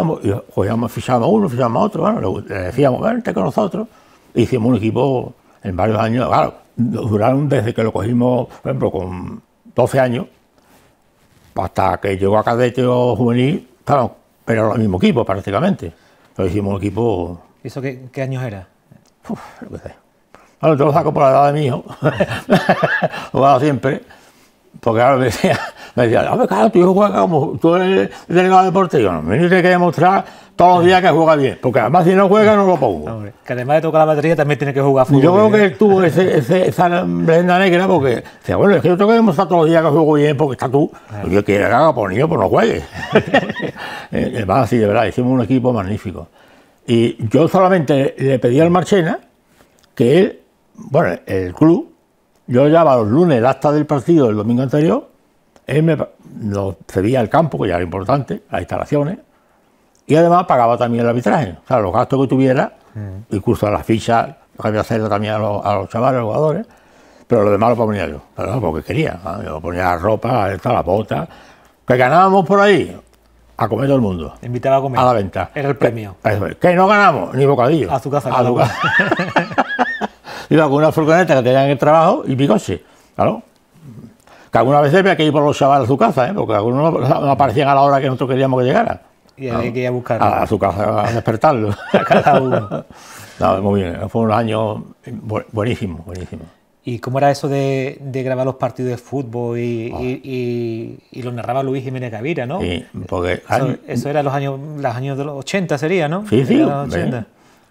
cogíamos, fichábamos uno, fichábamos otro, bueno, le decíamos, vente con nosotros. E hicimos un equipo en varios años, claro, duraron desde que lo cogimos, por ejemplo, con 12 años, hasta que llegó a cadete o juvenil, claro, pero el mismo equipo prácticamente. Pero hicimos un equipo. ¿Eso qué, qué años era? Uf, lo sé. Bueno, te lo saco por la edad de mi hijo. Jugaba siempre. Porque ahora me decía, me decía, no, claro, tú juega como, tú eres delegado de deporte. Y yo, no, me tiene que demostrar todos los días que juega bien. Porque además si no juega no lo pongo. que además de tocar la batería también tiene que jugar fútbol. Yo creo ¿eh? que él tuvo ese, esa blenda negra porque decía, bueno, es que yo tengo que demostrar todos los días que juego bien porque está tú. Yo quiero que haga por niño, pues no juegues. además, eh, así de verdad, hicimos un equipo magnífico. Y yo solamente le pedí al Marchena que él, bueno, el club yo llevaba los lunes el acta del partido del domingo anterior, él me lo cedía el campo, que ya era importante, las instalaciones, y además pagaba también el arbitraje, o sea, los gastos que tuviera, mm. incluso las fichas, que había hacer también a los, chavales, a los jugadores, pero lo demás lo ponía yo, porque quería, ah, yo ponía la ropa, las botas, que ganábamos por ahí, a comer todo el mundo. invitaba a comer. A la venta. Era el premio. Que, no ganamos, ni bocadillo. A su casa. iba con una furgoneta que tenía en el trabajo y mi coche, claro. Que algunas veces había que ir por los chavales a su casa, ¿eh? porque algunos no aparecían a la hora que nosotros queríamos que llegara. Y había que ir a buscarlo. A, su casa, a despertarlo. a cada uno. no, muy bien, fue un año buenísimo, buenísimo. ¿Y cómo era eso de, grabar los partidos de fútbol y, los ah. lo narraba Luis Jiménez Gavira, no? porque... Eso, era los años, los años de los 80, sería, ¿no? Sí, sí. Los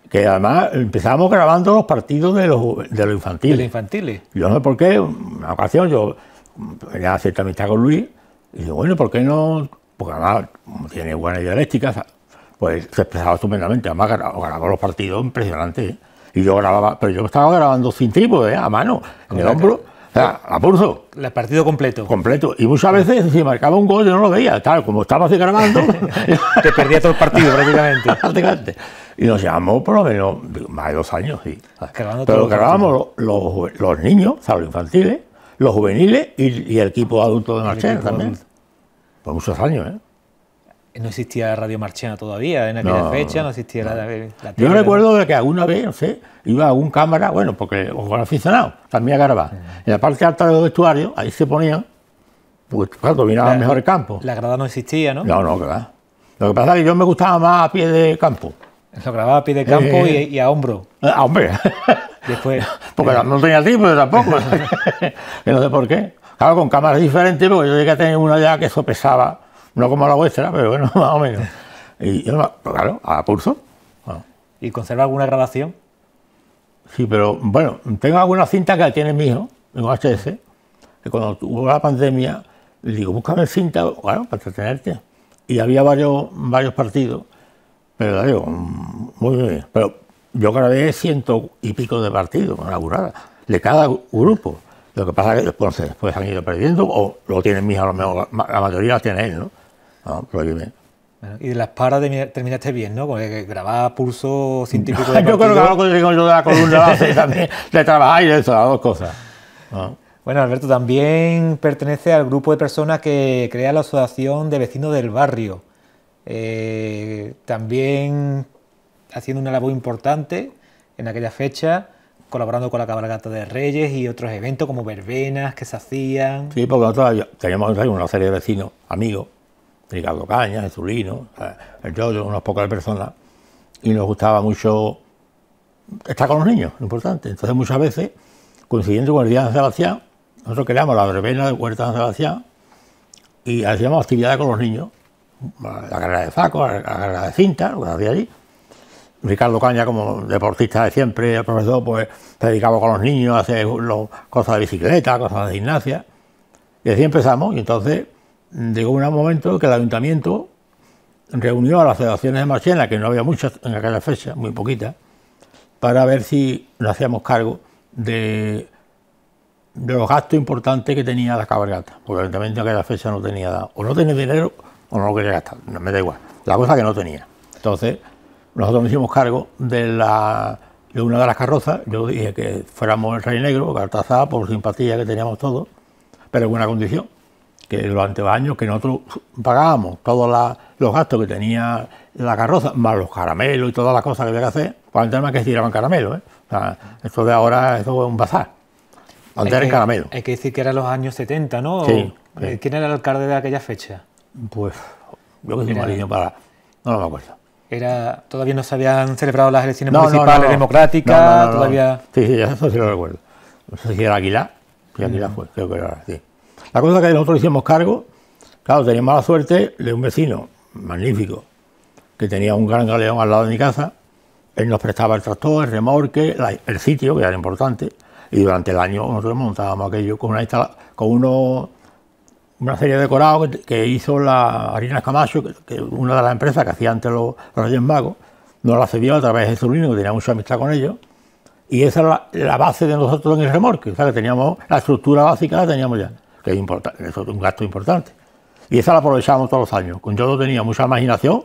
que además empezábamos grabando los partidos de los, de infantiles. De los infantiles. Yo no sé por qué, una ocasión yo ya cierta amistad con Luis, y digo, bueno, ¿por qué no? Porque además tiene buena dialéctica, pues se expresaba estupendamente, además grababa los partidos impresionantes. ¿eh? Y yo grababa, pero yo estaba grabando sin trípode, ¿eh? a mano, en el hombro. O sea, a pulso. El partido completo. Completo. Y muchas veces si marcaba un gol yo no lo veía. Tal, como estaba así grabando. Te perdía todo el partido prácticamente. Y nos llevamos por lo menos más de dos años, sí. Pero grabábamos los, los, niños, los infantiles, los juveniles y, el equipo adulto de Marchena también. Por muchos años, ¿eh? No existía Radio Marchena todavía, en aquella fecha no existía La, Yo recuerdo que alguna vez, no sé, iba a un cámara, bueno, porque o aficionado también a En la parte alta de los vestuarios, ahí se ponía... pues, pues claro, dominaban mejor el campo. La grada no existía, ¿no? No, no, claro. Lo que pasa es que yo me gustaba más a pie de campo. Lo grababa a pie de campo y, a hombro. A ah, hombre. Después. Porque no tenía tiempo, yo tampoco. no sé por qué. Claro, con cámaras diferentes, porque yo llegué a tener una ya que eso pesaba. No como la vuestra, pero bueno, más o menos. Y yo, pues claro, a pulso. ¿Y conserva alguna grabación? Sí, pero bueno, tengo alguna cinta que tiene mi hijo, en HS, que cuando tuvo la pandemia, le digo, búscame cinta, bueno, para entretenerte. Y había varios, varios partidos pero muy bien. Pero yo grabé ciento y pico de partidos la burrada, de cada grupo. Lo que pasa es que después, después han ido perdiendo, o lo tienen mis a lo mejor, la mayoría la tiene él, ¿no? Ah, pues no y de las paras terminaste bien, ¿no? Porque grababa pulso científico. De yo creo que algo que yo de la columna base también, de trabajar y de eso, las dos cosas. Ah. Bueno, Alberto, también pertenece al grupo de personas que crea la Asociación de Vecinos del Barrio. Eh, también haciendo una labor importante en aquella fecha, colaborando con la cabalgata de Reyes y otros eventos como verbenas que se hacían. Sí, porque nosotros teníamos una serie de vecinos, amigos, Ricardo Cañas, Zulino... el unos unas pocas personas, y nos gustaba mucho estar con los niños, lo importante. Entonces muchas veces, coincidiendo con el Día de San nosotros creamos la verbena de Huerta de San Sebastián y hacíamos actividades con los niños ...la carrera de saco, la carrera de cinta, lo que hacía allí. Ricardo Caña, como deportista de siempre, el profesor, pues se dedicaba con los niños a hacer cosas de bicicleta, cosas de gimnasia. Y así empezamos, y entonces llegó un momento que el ayuntamiento reunió a las federaciones de Marchena, que no había muchas en aquella fecha, muy poquitas, para ver si nos hacíamos cargo de, de los gastos importantes que tenía la cabalgata, porque el ayuntamiento en aquella fecha no tenía, o no tenía dinero, o no lo quería gastar, me da igual. La cosa que no tenía. Entonces, nosotros nos hicimos cargo de, la, una de las carrozas. Yo dije que fuéramos el Rey Negro, cartazada... por simpatía que teníamos todos, pero en una condición: que durante los años que nosotros pagábamos todos los gastos que tenía la carroza, más los caramelos y todas las cosas que había que hacer, pues antes más que se tiraban caramelos. ¿eh? esto de ahora eso es un bazar. Antes era caramelo. Hay que decir que eran los años 70, ¿no? ¿Quién era el alcalde de aquella fecha? Pues yo que soy maligno para... No, lo me acuerdo. Era, todavía no se habían celebrado las elecciones no, municipales democráticas, todavía... Sí, sí, eso sí lo recuerdo. No sé si era Aguilar, si Aguilar mm. fue, creo que era, así. La cosa es que nosotros hicimos cargo, claro, teníamos la suerte de un vecino magnífico, que tenía un gran galeón al lado de mi casa, él nos prestaba el tractor, el remorque, el sitio, que era importante, y durante el año nosotros montábamos aquello con, una con unos una serie de decorados que, hizo la Harina Camacho, que, una de las empresas que hacía antes los, Reyes Magos, nos la cedió a través de Zulino, que tenía mucha amistad con ellos, y esa era la, base de nosotros en el remolque, o sea que teníamos la estructura básica la teníamos ya, que es, importante, es un gasto importante. Y esa la aprovechábamos todos los años. Con Yodo tenía mucha imaginación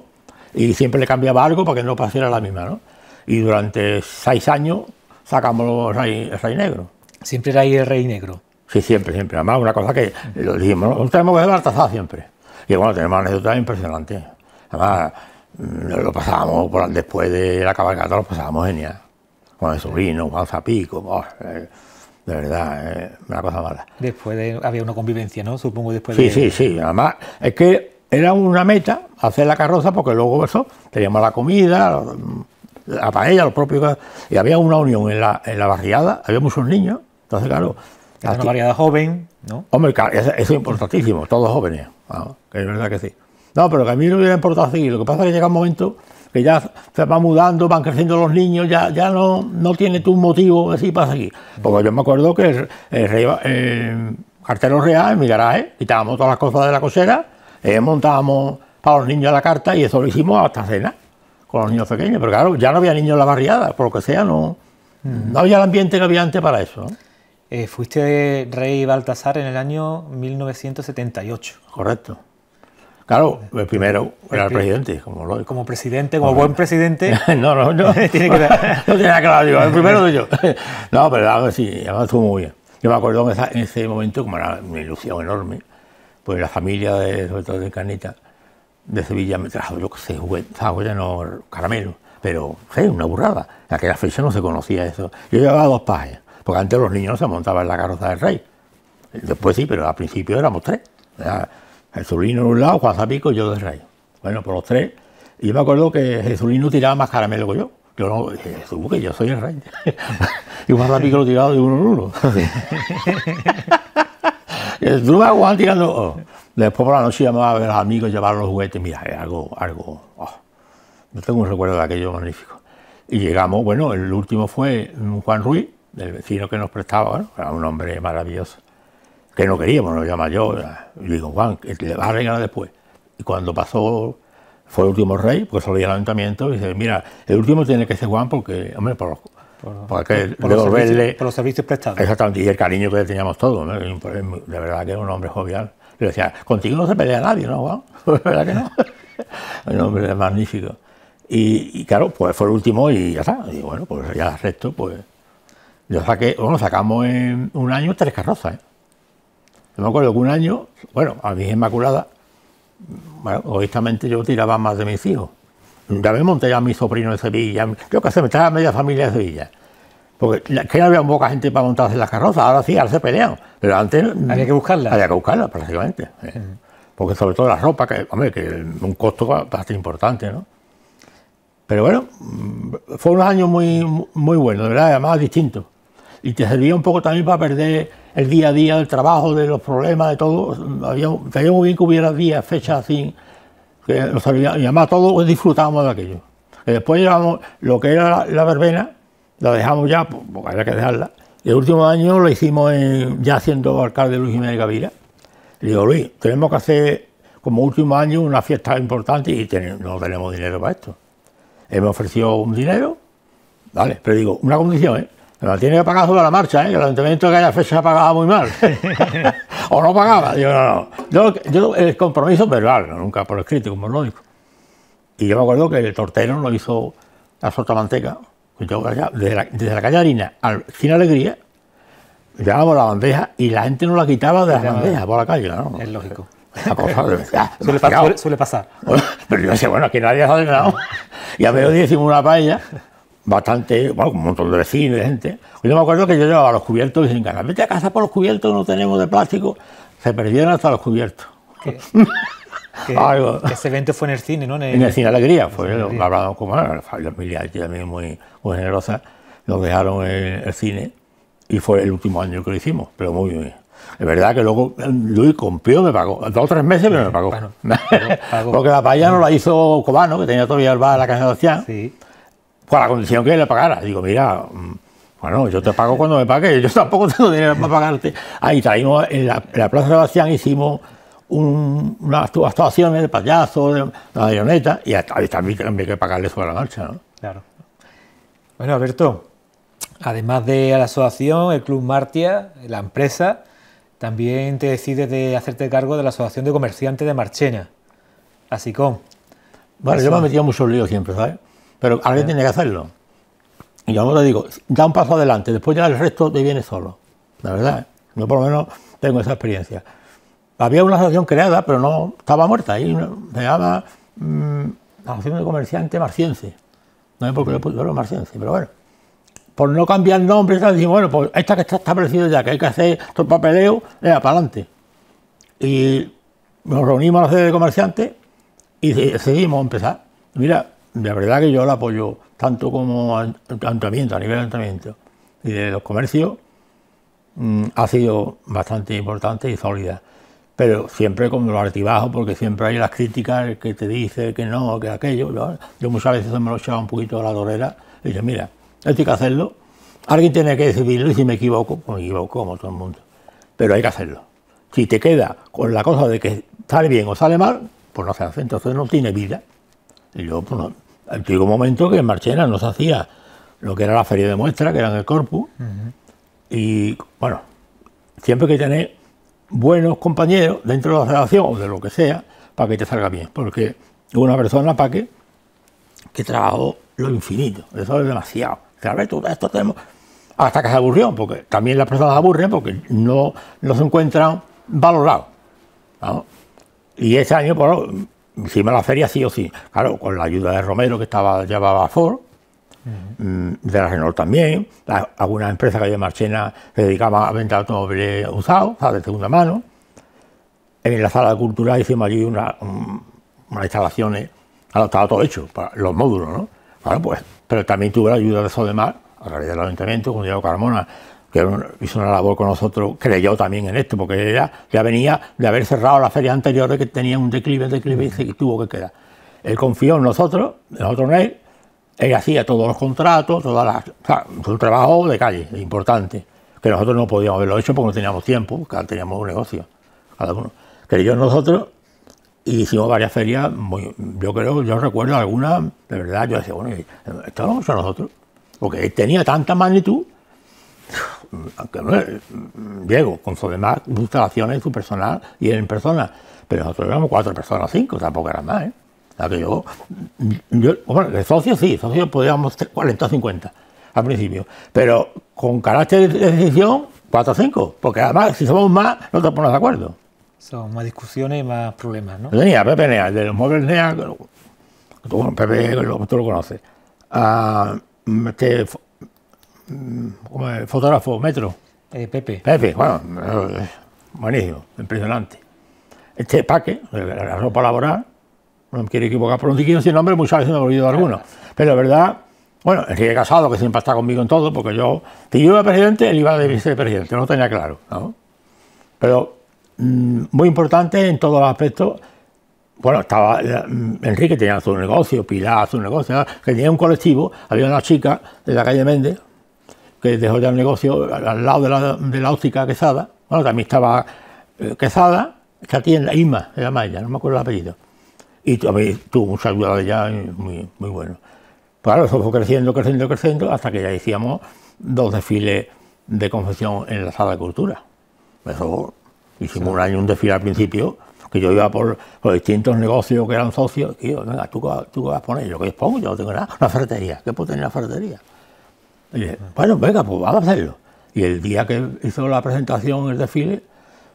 y siempre le cambiaba algo para que no pasara la misma, ¿no? Y durante seis años sacamos el rey, el rey negro. Siempre era ahí el rey negro. Sí, siempre, siempre. Además, una cosa que lo dijimos, nosotros tenemos que ver siempre. Y bueno, tenemos anécdotas impresionante... Además, mm, lo pasábamos después de la cabalgata, lo pasábamos genial. Con el sobrino, Juan Zapico, oh, eh, de verdad, eh, una cosa mala. Después había una convivencia, ¿no? Supongo después sí, de... Sí, sí, sí. Además, es que era una meta hacer la carroza porque luego eso, teníamos la comida, la paella, los propios... Y había una unión en la, en la barriada, había muchos niños. Entonces, claro... Es una variedad joven, ¿no? Hombre, eso es importantísimo, todos jóvenes, que es verdad que sí. No, pero que a mí no hubiera importado seguir. Lo que pasa es que llega un momento que ya se va mudando, van creciendo los niños, ya, ya no, no tiene tu motivo así para seguir. Porque yo me acuerdo que el, cartero real en mi garaje, quitábamos todas las cosas de la cosera, eh, montábamos para los niños la carta y eso lo hicimos hasta cena con los niños pequeños. Pero claro, ya no había niños en la barriada, por lo que sea, no, mm. no había el ambiente que había antes para eso. Eh, fuiste rey Baltasar en el año 1978. Correcto. Claro, eh, el primero era el este, presidente. Como, lo, como presidente, como, buen presidente. no, no, no. tiene que no tiene nada que ver, el primero soy yo. no, pero algo sí, algo estuvo muy bien. Yo me acuerdo en, ese momento, como era una ilusión enorme, pues la familia, de, sobre todo de Canita, de Sevilla, me trajo, yo qué sé, juguetes, no, caramelo, pero, sí, una burrada. En aquella fecha no se conocía eso. Yo llevaba dos páginas porque antes los niños se montaban en la carroza del rey. Después sí, pero al principio éramos tres. El Jesulino en un lado, Juan Zapico y yo del rey. Bueno, por los tres. Y yo me acuerdo que Jesulino tiraba más caramelo que yo. Yo no, que yo soy el rey. y Juan Zapico lo tiraba de uno en uno. Estuve Juan tirando. Oh. Después por la noche llamaba a ver a los amigos, llevaba los juguetes. Mira, es algo, algo. No oh. tengo un recuerdo de aquello magnífico. Y llegamos, bueno, el último fue mm, Juan Ruiz, del vecino que nos prestaba, bueno, era un hombre maravilloso, que no queríamos, lo llama yo, y digo, Juan, le va a regalar después. Y cuando pasó, fue el último rey, pues solo el ayuntamiento, y dice, mira, el último tiene que ser Juan porque, hombre, por los, por, servicios, prestados. Exactamente, y el cariño que le teníamos todos, de verdad que era un hombre jovial. Le decía, contigo no se pelea nadie, ¿no, Juan? ¿De verdad que no? un hombre magnífico. Y, y, claro, pues fue el último y ya está. Y bueno, pues ya recto, pues yo saqué, bueno, sacamos en un año tres carrozas. ¿eh? Yo me acuerdo que un año, bueno, a mí Inmaculada, bueno, yo tiraba más de mis hijos. Ya me monté a mi sobrino de Sevilla, creo que se me media familia de Sevilla. Porque que no había poca gente para montarse las carrozas, ahora sí, ahora se pelean. Pero antes. Había que buscarla. Había que buscarlas, prácticamente. ¿eh? Porque sobre todo la ropa, que, hombre, que un costo bastante importante, ¿no? Pero bueno, mm, fue un año muy, muy bueno... de verdad, además distinto y te servía un poco también para perder el día a día del trabajo, de los problemas, de todo. Había, muy bien que hubiera días, fechas así, que nos servía, y además todos disfrutábamos de aquello. ...y después llevamos lo que era la, verbena, la dejamos ya, pues, porque había que dejarla. el último año lo hicimos ya siendo alcalde Luis Jiménez Gavira. Le digo, Luis, tenemos que hacer como último año una fiesta importante y no tenemos dinero para esto. Él me ofreció un dinero, vale, pero digo, una condición, ¿eh? la tiene que pagar sobre la marcha, ¿eh? que el ayuntamiento que haya fecha pagaba muy mal. o no pagaba. Yo, no, Yo, yo, el compromiso verbal, nunca por escrito, como es lógico. Y yo me acuerdo que el tortero nos hizo la de manteca. desde, pues la, calle Harina al Cine Alegría, llevábamos la bandeja y la gente no la quitaba de la bandeja por la calle. ¿no? Es lógico. Cosa, suele, pasar, suele, pasar. Pero yo decía, bueno, aquí nadie ha ordenado. Y a día hicimos una paella bastante, bueno, un montón de vecinos, de gente. Yo me acuerdo que yo llevaba los cubiertos y sin ganas, vete a casa por los cubiertos, no tenemos de plástico. Se perdieron hasta los cubiertos. ese evento fue en el cine, ¿no? En el, cine Alegría, fue con la familia también muy, muy generosa, nos dejaron el, cine y fue el último año que lo hicimos, pero muy bien. Es verdad que luego eh, Luis compió me pagó, dos o tres meses me, me pagó. Porque la paella no la hizo Cobano, que tenía todavía el bar de la casa de Ocean. Sí con la condición que le pagara. Digo, mira, mm, bueno, yo te pago cuando me pague, yo tampoco tengo dinero para pagarte. Ahí traímos, en la, en la Plaza Sebastián hicimos unas actuaciones de payaso, de marioneta, y ahí también hay que pagarle sobre la marcha. Claro. Bueno, Alberto, además de la asociación, el Club Martia, la empresa, también te decides de hacerte cargo de la Asociación de Comerciantes de Marchena, así Bueno, yo me he metido muchos lío siempre, ¿sabes? pero alguien tiene que hacerlo. Y yo te digo, da un paso adelante, después ya el resto te viene solo. La verdad, ¿eh? yo por lo menos tengo esa experiencia. Había una asociación creada, pero no estaba muerta. Ahí se llama mm, Asociación de Comerciantes Marciense. No sé por qué le puesto Marciense, pero bueno. Por no cambiar nombre, decimos, bueno, pues esta que está establecida ya, que hay que hacer todo papeleo, era para adelante. Y nos reunimos a la sede de comerciantes y decidimos empezar. Mira, la verdad que yo la apoyo tanto como a nivel de ayuntamiento y de los comercios, mm, ha sido bastante importante y sólida. Pero siempre con lo altibajos, porque siempre hay las críticas, que te dice que no, que aquello. Yo muchas veces me lo echaba un poquito a la dorera y dije, mira, esto hay que hacerlo. Alguien tiene que decidirlo y si me equivoco, pues me equivoco como todo el mundo. Pero hay que hacerlo. Si te queda con la cosa de que sale bien o sale mal, pues no se hace, entonces no tiene vida. Y yo, pues no, el momento que en Marchena nos hacía lo que era la feria de muestra, que era en el corpus, y bueno, siempre que tener buenos compañeros dentro de la relación o de lo que sea, para que te salga bien, porque una persona para que, que trabajó lo infinito, eso es demasiado. A ver, esto tenemos, hasta que se aburrió, porque también las personas aburren porque no, no se encuentran valorados. Y ese año, por, hicimos la feria sí o sí. Claro, con la ayuda de Romero, que estaba llevaba Ford, mm, de la Renault también, algunas empresas que había en Marchena se dedicaban a vender automóviles usados, de segunda mano. En la sala de cultura hicimos allí una, unas instalaciones, estaba todo hecho, los módulos, ¿no? Claro, pues, pero también tuve la ayuda de demás, a través del ayuntamiento, con Diego Carmona, que hizo una labor con nosotros, creyó también en esto, porque ya venía de haber cerrado la feria anterior, que tenía un declive, declive, y tuvo que quedar. Él confió en nosotros, nosotros en él, él hacía todos los contratos, todas las, o sea, trabajo de calle, importante, que nosotros no podíamos haberlo hecho porque no teníamos tiempo, cada teníamos un negocio, cada uno. Creyó en nosotros y hicimos varias ferias, muy, yo creo, yo recuerdo algunas, de verdad, yo decía, bueno, esto lo nosotros, porque él tenía tanta magnitud aunque no es Diego, con sus demás instalaciones, su personal, y en persona. Pero nosotros éramos cuatro personas, cinco, tampoco eran más, ¿eh? yo, bueno, de socios sí, socios podíamos 40 o 50 al principio, pero con carácter de decisión, cuatro o cinco, porque además si somos más, no te pones de acuerdo. Son más discusiones y más problemas, ¿no? Pepe Nea, de los móviles Nea, tú, Pepe tú lo conoces. Ah, Mm, como fotógrafo, Metro. Eh, Pepe. Pepe, bueno, eh, buenísimo, impresionante. Este paque, la para laboral, no me quiero equivocar por un tiquillo sin nombre, ...muchas veces no he olvidado alguno. Pero la verdad, bueno, Enrique Casado, que siempre está conmigo en todo, porque yo, si yo era presidente, él iba de vicepresidente, no tenía claro, ¿no? Pero mm, muy importante en todos los aspectos. Bueno, estaba eh, mm, Enrique tenía su negocio, Pilar su negocio, que tenía un colectivo, había una chica de la calle Méndez, que dejó ya el negocio al lado de la, de la óptica Quesada. Bueno, también estaba eh, Quesada, esta tienda, Ima, se llama ella, no me acuerdo el apellido. Y también tuvo un saludo de ella, muy, muy bueno. Pues claro, eso fue creciendo, creciendo, creciendo, hasta que ya hicimos dos desfiles de confección en la sala de cultura. Eso hicimos un año un desfile al principio, que yo iba por los distintos negocios que eran socios, y yo, venga, tú, tú vas a poner, yo que pongo, yo no tengo nada, una ferretería, ¿qué puedo tener una ferretería? Y dije, bueno, venga, pues vamos a hacerlo. Y el día que hizo la presentación, el desfile,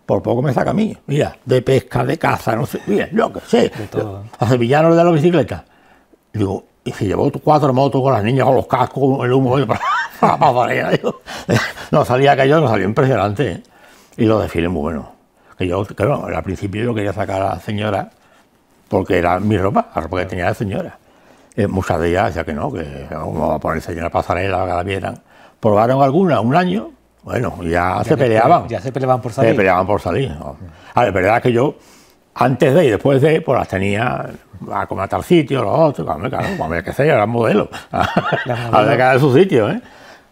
por poco me saca a mí. Mira, de pesca, de caza, no sé, mira, lo que sé. De todo. A le de la bicicleta. Digo, y se llevó cuatro motos con las niñas, con los cascos, el humo, para la digo. No salía aquello, no salió impresionante. ¿eh? Y lo desfiles muy bueno. Que yo, claro, al principio yo quería sacar a la señora porque era mi ropa, la ropa que tenía la señora. Eh, muchas de ellas, ya que no, que vamos a ponerse en la pasarela, que la vieran. Probaron alguna un año, bueno, ya, se peleaban. Ya se peleaban por salir. Se peleaban por salir. verdad es que yo, antes de y después de, pues las tenía a comer tal sitio, los otros, claro, cuando que sea, eran modelos. a cada su sitio, ¿eh?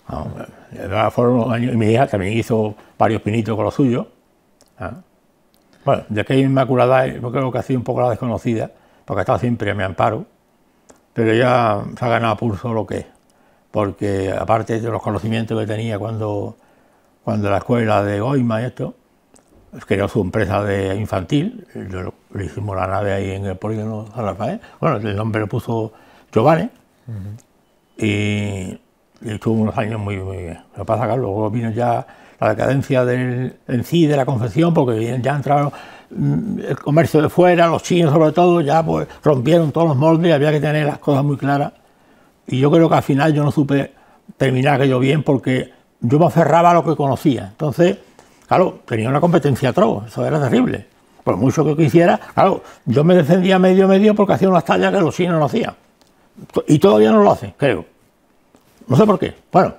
No, de años, y mi hija también hizo varios pinitos con lo suyo. ¿ah? Bueno, de aquella Inmaculada, yo creo que ha sido un poco la desconocida, porque estaba siempre a mi amparo pero ya se ha ganado a pulso lo que porque aparte de los conocimientos que tenía cuando, cuando la escuela de Goima y esto, pues creó su empresa de infantil, le hicimos la nave ahí en el polígono San Rafael, bueno, el nombre lo puso Giovanni, y, estuvo unos años muy, bien. Lo pasa luego vino ya la decadencia del, en sí de la confesión porque ya entraron Mm, el comercio de fuera, los chinos sobre todo, ya pues rompieron todos los moldes, ...y había que tener las cosas muy claras. Y yo creo que al final yo no supe terminar aquello bien porque yo me aferraba a lo que conocía. Entonces, claro, tenía una competencia atroz, eso era terrible. Por mucho que quisiera, claro, yo me defendía medio medio porque hacía unas tallas que los chinos no hacían. Y todavía no lo hacen, creo. No sé por qué. Bueno,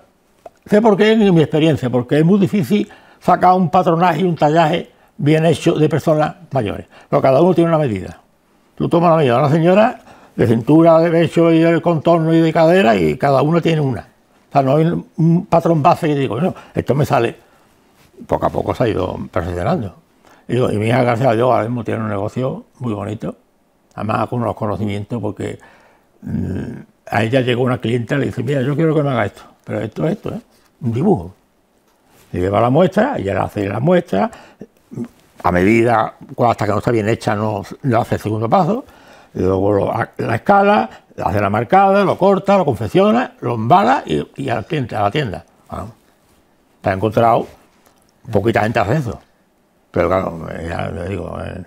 sé por qué en mi experiencia, porque es muy difícil sacar un patronaje y un tallaje bien hecho de personas mayores. Pero cada uno tiene una medida. Tú tomas la medida de una señora de cintura, de pecho y de contorno y de cadera y cada uno tiene una. O sea, no hay un patrón base que digo, no, esto me sale. Poco a poco se ha ido perfeccionando. Y, mi hija, gracias a Dios, ahora mismo tiene un negocio muy bonito, además con unos conocimientos, porque mm, a ella llegó una clienta y le dice, mira, yo quiero que me haga esto, pero esto es esto, ¿eh? un dibujo. Y lleva la muestra, ella hace la muestra, a medida, hasta que no está bien hecha, no, hace el segundo paso, luego la escala, hace la marcada, lo corta, lo confecciona, lo embala y, al a, a la tienda. Bueno, encontrado, poquita gente hace eso. Pero claro, eh, ya le digo, eh,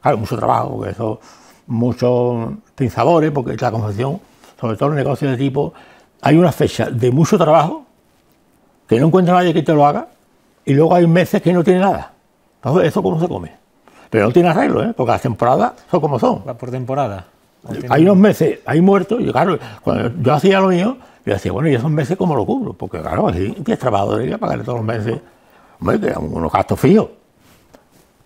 claro, mucho trabajo, porque eso, muchos pinzadores, porque la confección, sobre todo en negocios de tipo, hay una fecha de mucho trabajo que no encuentra nadie que te lo haga, y luego hay meses que no tiene nada. Entonces, eso como se come. Pero no tiene arreglo, ¿eh? porque las temporadas son como son. por temporada. Eh, hay unos meses, hay muertos, y claro, yo hacía lo mío, yo decía, bueno, ¿y esos meses cómo lo cubro? Porque claro, así tienes trabajadores que pagarle todos los meses. Hombre, que unos gastos fijos.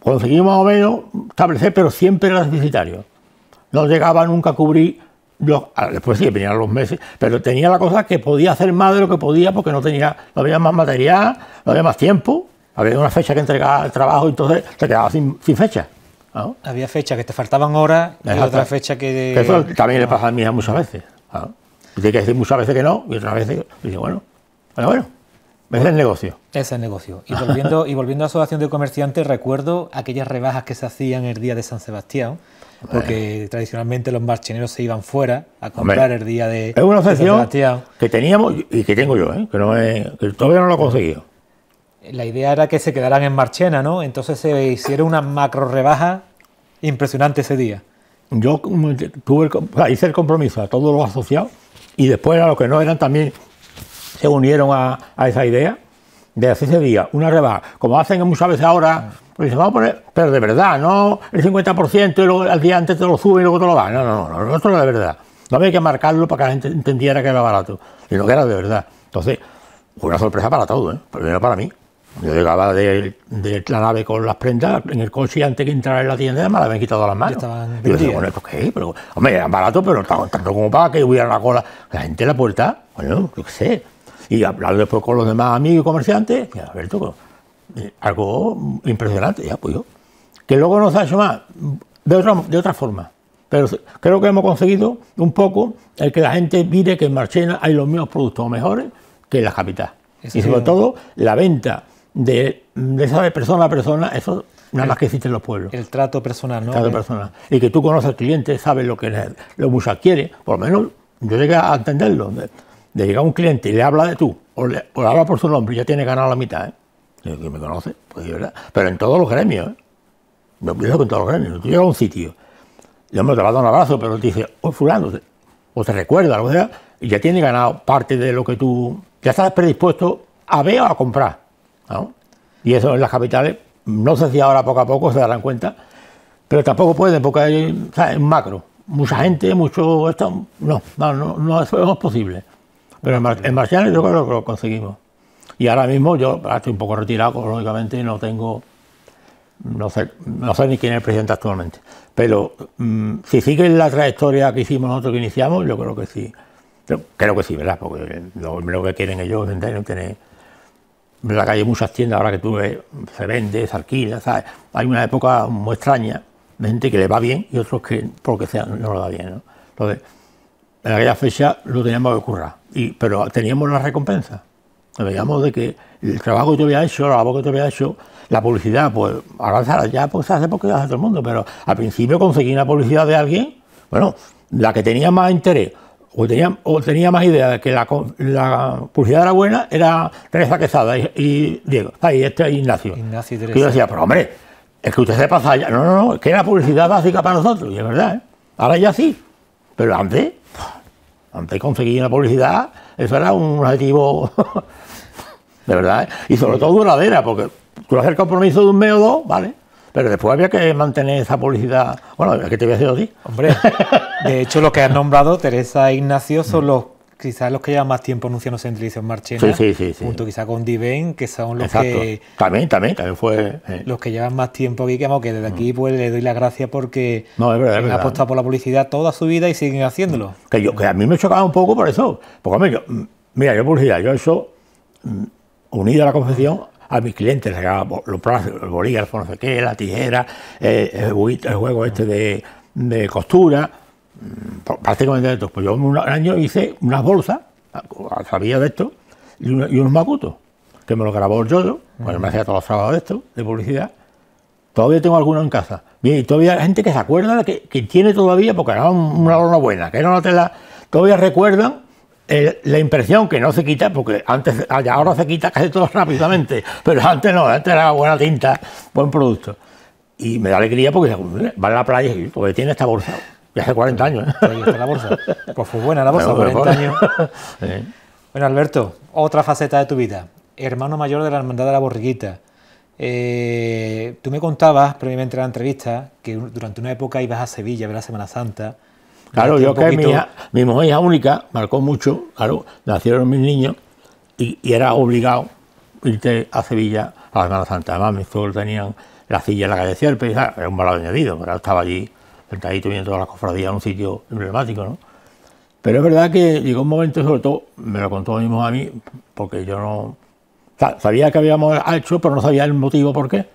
Conseguimos más o menos establecer, pero siempre era necesitario. No llegaba nunca a cubrir los, ah, después sí, venían los meses, pero tenía la cosa que podía hacer más de lo que podía porque no tenía, no había más material, no había más tiempo había una fecha que entregaba el trabajo, y entonces te quedaba sin, fecha. Había fecha que te faltaban horas y otra fecha que... eso también le pasa a mí muchas veces. Y Tiene que decir muchas veces que no y otras veces dice, bueno, bueno, ese Es el negocio. Es el negocio. Y volviendo, y volviendo a Asociación de Comerciantes, recuerdo aquellas rebajas que se hacían el día de San Sebastián, porque tradicionalmente los marchineros se iban fuera a comprar el día de, es una de que teníamos y que tengo yo, ¿eh? que todavía no lo he conseguido la idea era que se quedaran en Marchena, ¿no? Entonces se hicieron una macro rebaja impresionante ese día. Yo tuve el, hice el compromiso a todos los asociados y después a los que no eran también se unieron a, a esa idea de hacer ese día una rebaja, como hacen muchas veces ahora, pues pero de verdad, no el 50% y luego al día antes te lo suben y luego te lo dan. No, no, no, es de verdad. No había que marcarlo para que la gente entendiera que era barato, y no que era de verdad. Entonces, fue una sorpresa para todos, ¿eh? primero para mí, yo llegaba de, la nave con las prendas en el coche antes que entrar en la tienda me la habían quitado las manos. yo decía, bueno, ¿esto qué? Pero, hombre, eran baratos, pero tanto como para que hubiera la cola. La gente la puerta, bueno, yo qué sé. Y hablar después con los demás amigos y comerciantes, Alberto, eh, algo impresionante, ya, pues yo. Que luego nos ha hecho más, de otra, de forma. Pero creo que hemos conseguido un poco el que la gente mire que en Marchena hay los mismos productos o mejores que en la capital. y sobre todo la venta de, de saber persona a persona, eso nada más que existe en los pueblos. El trato personal, ¿no? El trato personal. Y que tú conoces al cliente, sabes lo que lo mucha quiere, por lo menos yo llegué a entenderlo. De, llegar a un cliente y le habla de tú, o le, habla por su nombre, y ya tiene ganado la mitad, ¿eh? que me conoce, pues ¿verdad? Pero en todos los gremios, ¿eh? Me olvido con todos los gremios. Tú llegas a un sitio, el hombre te va a dar un abrazo, pero te dice, oh, fulano, o te recuerda, o sea, y ya tiene ganado parte de lo que tú, ya estás predispuesto a ver o a comprar. Y eso en las capitales, no sé si ahora poco a poco se darán cuenta, pero tampoco pueden porque hay en macro. Mucha gente, mucho esto, no, no, no, eso es posible. Pero en, en yo creo que lo conseguimos. Y ahora mismo yo estoy un poco retirado, lógicamente no tengo, no sé, no sé ni quién es el presidente actualmente. Pero mm, si sigue la trayectoria que hicimos nosotros que iniciamos, yo creo que sí. Creo, que sí, ¿verdad? Porque lo, que quieren ellos es tener en la calle hay muchas tiendas ahora que tú ves, se vende, se alquila, Hay una época muy extraña gente que le va bien y otros que, porque sea, no le va bien, Entonces, en aquella fecha lo teníamos que currar, y, pero teníamos la recompensa. Veíamos de que el trabajo que tú habías hecho, la labor que tú habías hecho, la publicidad, pues ahora ya pues, se hace porque hace todo el mundo, pero al principio conseguí una publicidad de alguien, bueno, la que tenía más interés o tenía, más idea de que la, publicidad era buena, era Teresa Quesada y, Diego, ahí este Ignacio. Ignacio y yo decía, pero hombre, es que usted se pasa allá. No, no, no, es que era publicidad básica para nosotros, y es verdad, ¿eh? Ahora ya sí, pero antes, antes conseguir una publicidad, eso era un adjetivo de verdad, ¿eh? y sobre todo duradera, porque tú haces el compromiso de un mes o dos, ¿vale? Pero después había que mantener esa publicidad. Bueno, que te voy a decir a Hombre, de hecho, los que has nombrado, Teresa e Ignacio, son mm. los quizás los que llevan más tiempo anunciándose en televisión marchena, sí, sí, junto quizá con Diven, que son los que... También, también, también fue... Los que llevan más tiempo aquí, que, amo que desde aquí mm. pues le doy la gracia porque ...ha apostado por la publicidad toda su vida y siguen haciéndolo. Mm. Que, yo, que a mí me chocaba un poco por eso, porque hombre, yo, mira, yo publicidad, yo eso, unido a la confesión, a mis clientes, los plazos, el no sé qué, la tijera, eh, el, juego este de, costura, mm, prácticamente de Pues yo un año hice unas bolsas, ah, ah, sabía de esto, y, unos macutos, que me lo grabó el yoyo, pues me hacía todos los sábados de esto, de publicidad. Todavía tengo alguno en casa. Bien, y todavía hay gente que se acuerda, que, que tiene todavía, porque era una lona buena, que era una tela, todavía recuerdan eh, la impresión que no se quita, porque antes, ahora se quita casi todo rápidamente, pero antes no, antes era buena tinta, buen producto. Y me da alegría porque va a la playa y porque tiene esta ¿eh? bolsa. Ya hace 40 años. Pues fue buena la bolsa, 40 años. Bueno, Alberto, otra faceta de tu vida. Hermano mayor de la Hermandad de la Borriquita. Eh, tú me contabas previamente en la entrevista que durante una época ibas a Sevilla a ver la Semana Santa Claro, yo que mi, mi mujer hija única, marcó mucho, claro, nacieron mis niños y, era obligado irte a Sevilla a la Semana Santa. Además, mis suegros tenían la silla en la calle Cierpe, era un valor añadido, pero estaba allí, sentadito viendo todas las cofradías, en un sitio emblemático, ¿no? Pero es verdad que llegó un momento, sobre todo, me lo contó mi mismo a mí, porque yo no. Sabía que habíamos hecho, pero no sabía el motivo por qué.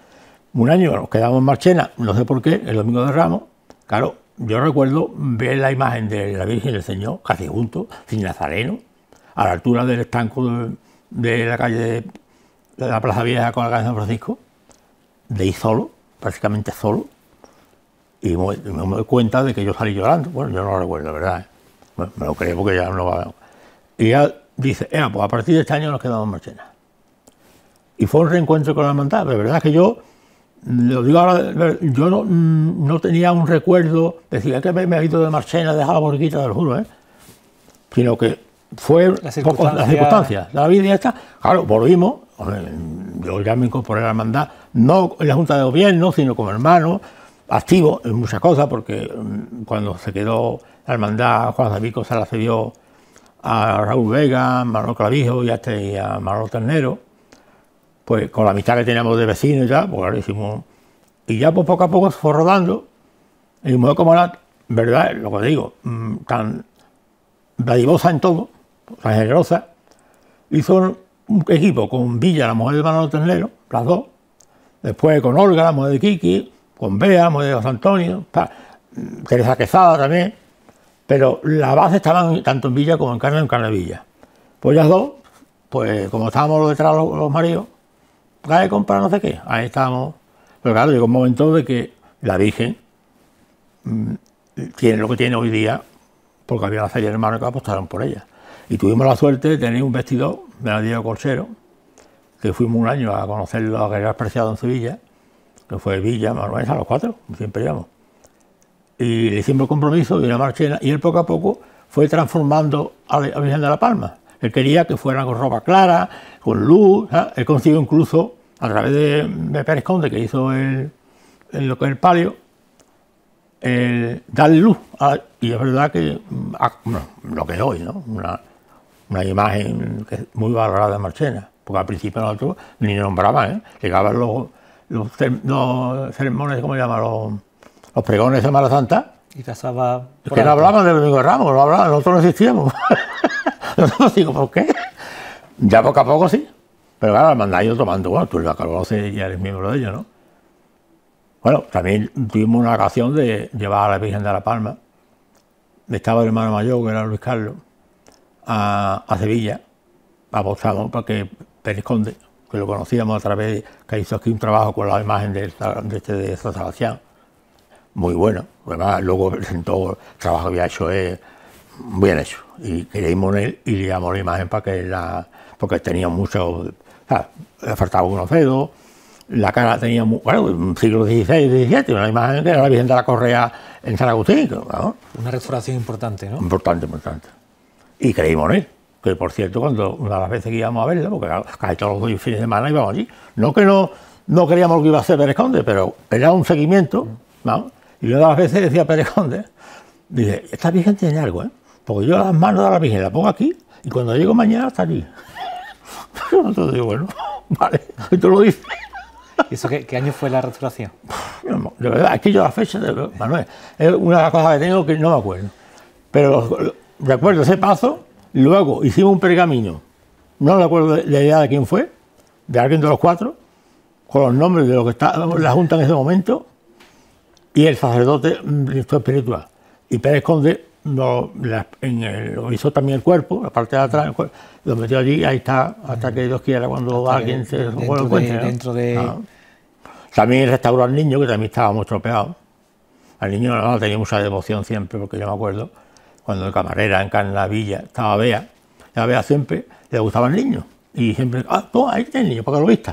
Un año nos quedamos en Marchena, no sé por qué, el domingo de Ramos, claro, yo recuerdo ver la imagen de la Virgen del Señor, casi junto, sin nazareno, a la altura del estanco de, la calle de, la Plaza Vieja con la calle de San Francisco, de ahí solo, prácticamente solo, y me, doy cuenta de que yo salí llorando. Bueno, yo no lo recuerdo, ¿verdad? me lo creo porque ya no va Y ella dice, eh, pues a partir de este año nos quedamos en Marchena. Y fue un reencuentro con la hermandad, pero verdad que yo lo ahora, yo no, tenía un recuerdo, decía que me, ha ido de Marchena, dejaba borguita, del juro, ¿eh? sino que fue por las circunstancias la vida y está. Claro, volvimos, yo ya me incorporé a la hermandad, no en la Junta de Gobierno, sino como hermano, activo en muchas cosas, porque mm, cuando se quedó la hermandad, Juan David se la cedió a Raúl Vega, a Manuel Clavijo y a, y a Manuel Ternero pues con la mitad que teníamos de vecinos ya... pues hicimos... Y ya pues, poco a poco fue rodando, y como la, ¿verdad? Lo que digo, mm, tan dadivosa en todo, tan generosa, hizo un equipo con Villa, la mujer de Manolo Ternero, las dos, después con Olga, la mujer de Kiki, con Bea, la mujer de José Antonio, mm, Teresa Quezada también, pero la base estaban tanto en Villa como en Carne en Pues las dos, pues como estábamos detrás de los maridos, de comprar no sé qué, ahí estamos. Pero claro, llegó un momento de que la Virgen mm, tiene lo que tiene hoy día, porque había serie hermanos que apostaron por ella. Y tuvimos la suerte de tener un vestido de Diego Corsero, que fuimos un año a conocerlo, a Guerrero Preciado en Sevilla, que fue Villa, Manuel, a los cuatro, siempre íbamos. Y le hicimos el compromiso de una marchena y él poco a poco fue transformando a la Virgen de la Palma. Él quería que fuera con ropa clara, con luz. ¿eh? Él consiguió incluso, a través de, Pérez Conde, que hizo el, lo que el palio, ...dar luz. y es verdad que mm, bueno, lo que hoy, ¿no? Una, imagen que muy valorada de Marchena, porque al principio nosotros ni nombraban, ¿eh? llegaban los, los, sermones, ¿cómo se llama? Los, pregones de Semana Santa. Y casaba? Es que no hablaban de Domingo Ramos, no hablaban, nosotros no existíamos. no Digo, ¿por qué? Ya poco a poco sí. Pero claro, mandáis yo tomando, bueno, tú la y eres miembro de ellos, ¿no? Bueno, también tuvimos una ocasión de llevar a la Virgen de la Palma. Estaba el hermano mayor, que era Luis Carlos, a, a Sevilla, apostamos para que Pérez Conde, que lo conocíamos a través, que hizo aquí un trabajo con la imagen de, este de San Sebastián, muy bueno. Además, luego presentó el trabajo que había hecho él bien hecho. Y creímos en él y le damos la imagen para que la. porque tenía mucho. sea... le faltaba unos dedos, la cara tenía. Muy, bueno, siglo XVI, XVII, una imagen que era la Virgen de la Correa en San Agustín. Una restauración importante, ¿no? Importante, importante. Y creímos en él. Que por cierto, cuando una de las veces que íbamos a verla, porque casi todos los fines de semana íbamos allí, no que no, no queríamos que iba a hacer Pérez Conde, pero era un seguimiento, ¿no? Y una de las veces decía Pérez Conde, ...dice esta Virgen tiene algo, ¿eh? Porque yo las manos de la Virgen las pongo aquí y cuando llego mañana está allí. Entonces digo, bueno, vale, tú lo dices. ¿Y eso qué, año fue la restauración? De verdad, aquí yo la fecha, de, Manuel, es una de las cosas que tengo que no me acuerdo. Pero recuerdo ese paso, luego hicimos un pergamino, no me acuerdo la idea de quién fue, de alguien de los cuatro, con los nombres de lo que estaban la Junta en ese momento, y el sacerdote, mm, director espiritual. Y Pérez Conde lo hizo también el cuerpo, la parte de atrás, lo metió allí, ahí está, hasta que Dios quiera cuando alguien se dentro lo de, dentro de... Ah. También restauró al niño, que también estaba muy estropeado. Al niño no, tenía mucha devoción siempre, porque yo me acuerdo, cuando el camarera en Carnavilla estaba Bea, la Bea siempre le gustaba el niño. Y siempre, ah, tú, ahí está el niño, para qué lo viste?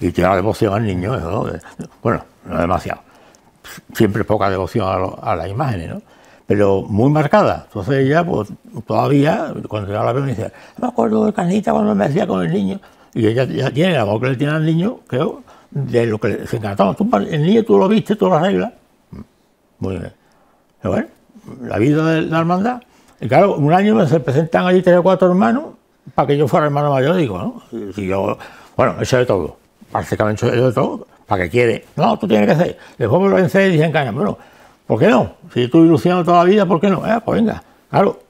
Y, y tiene la devoción al niño, eh, bueno, no demasiado. Siempre poca devoción a, la a las imágenes, ¿no? pero muy marcada. Entonces ella, pues todavía, cuando yo la veo, me dice, me acuerdo de Canita cuando me hacía con el niño. Y ella ya tiene la voz que le tiene al niño, creo, de lo que se encantaba. Tú, el niño tú lo viste, tú lo arreglas. Muy bien. Pero bueno, la vida de la hermandad. Y claro, un año me se presentan allí tres o cuatro hermanos para que yo fuera hermano mayor, digo, ¿no? ...y yo, bueno, eso de todo. Prácticamente eso de todo. ¿Para que quiere? No, tú tienes que hacer Después me lo vencé y dicen, bueno, ¿Por qué no? Si yo estuve ilusionado toda la vida, ¿por qué no? Ah, pues venga, claro.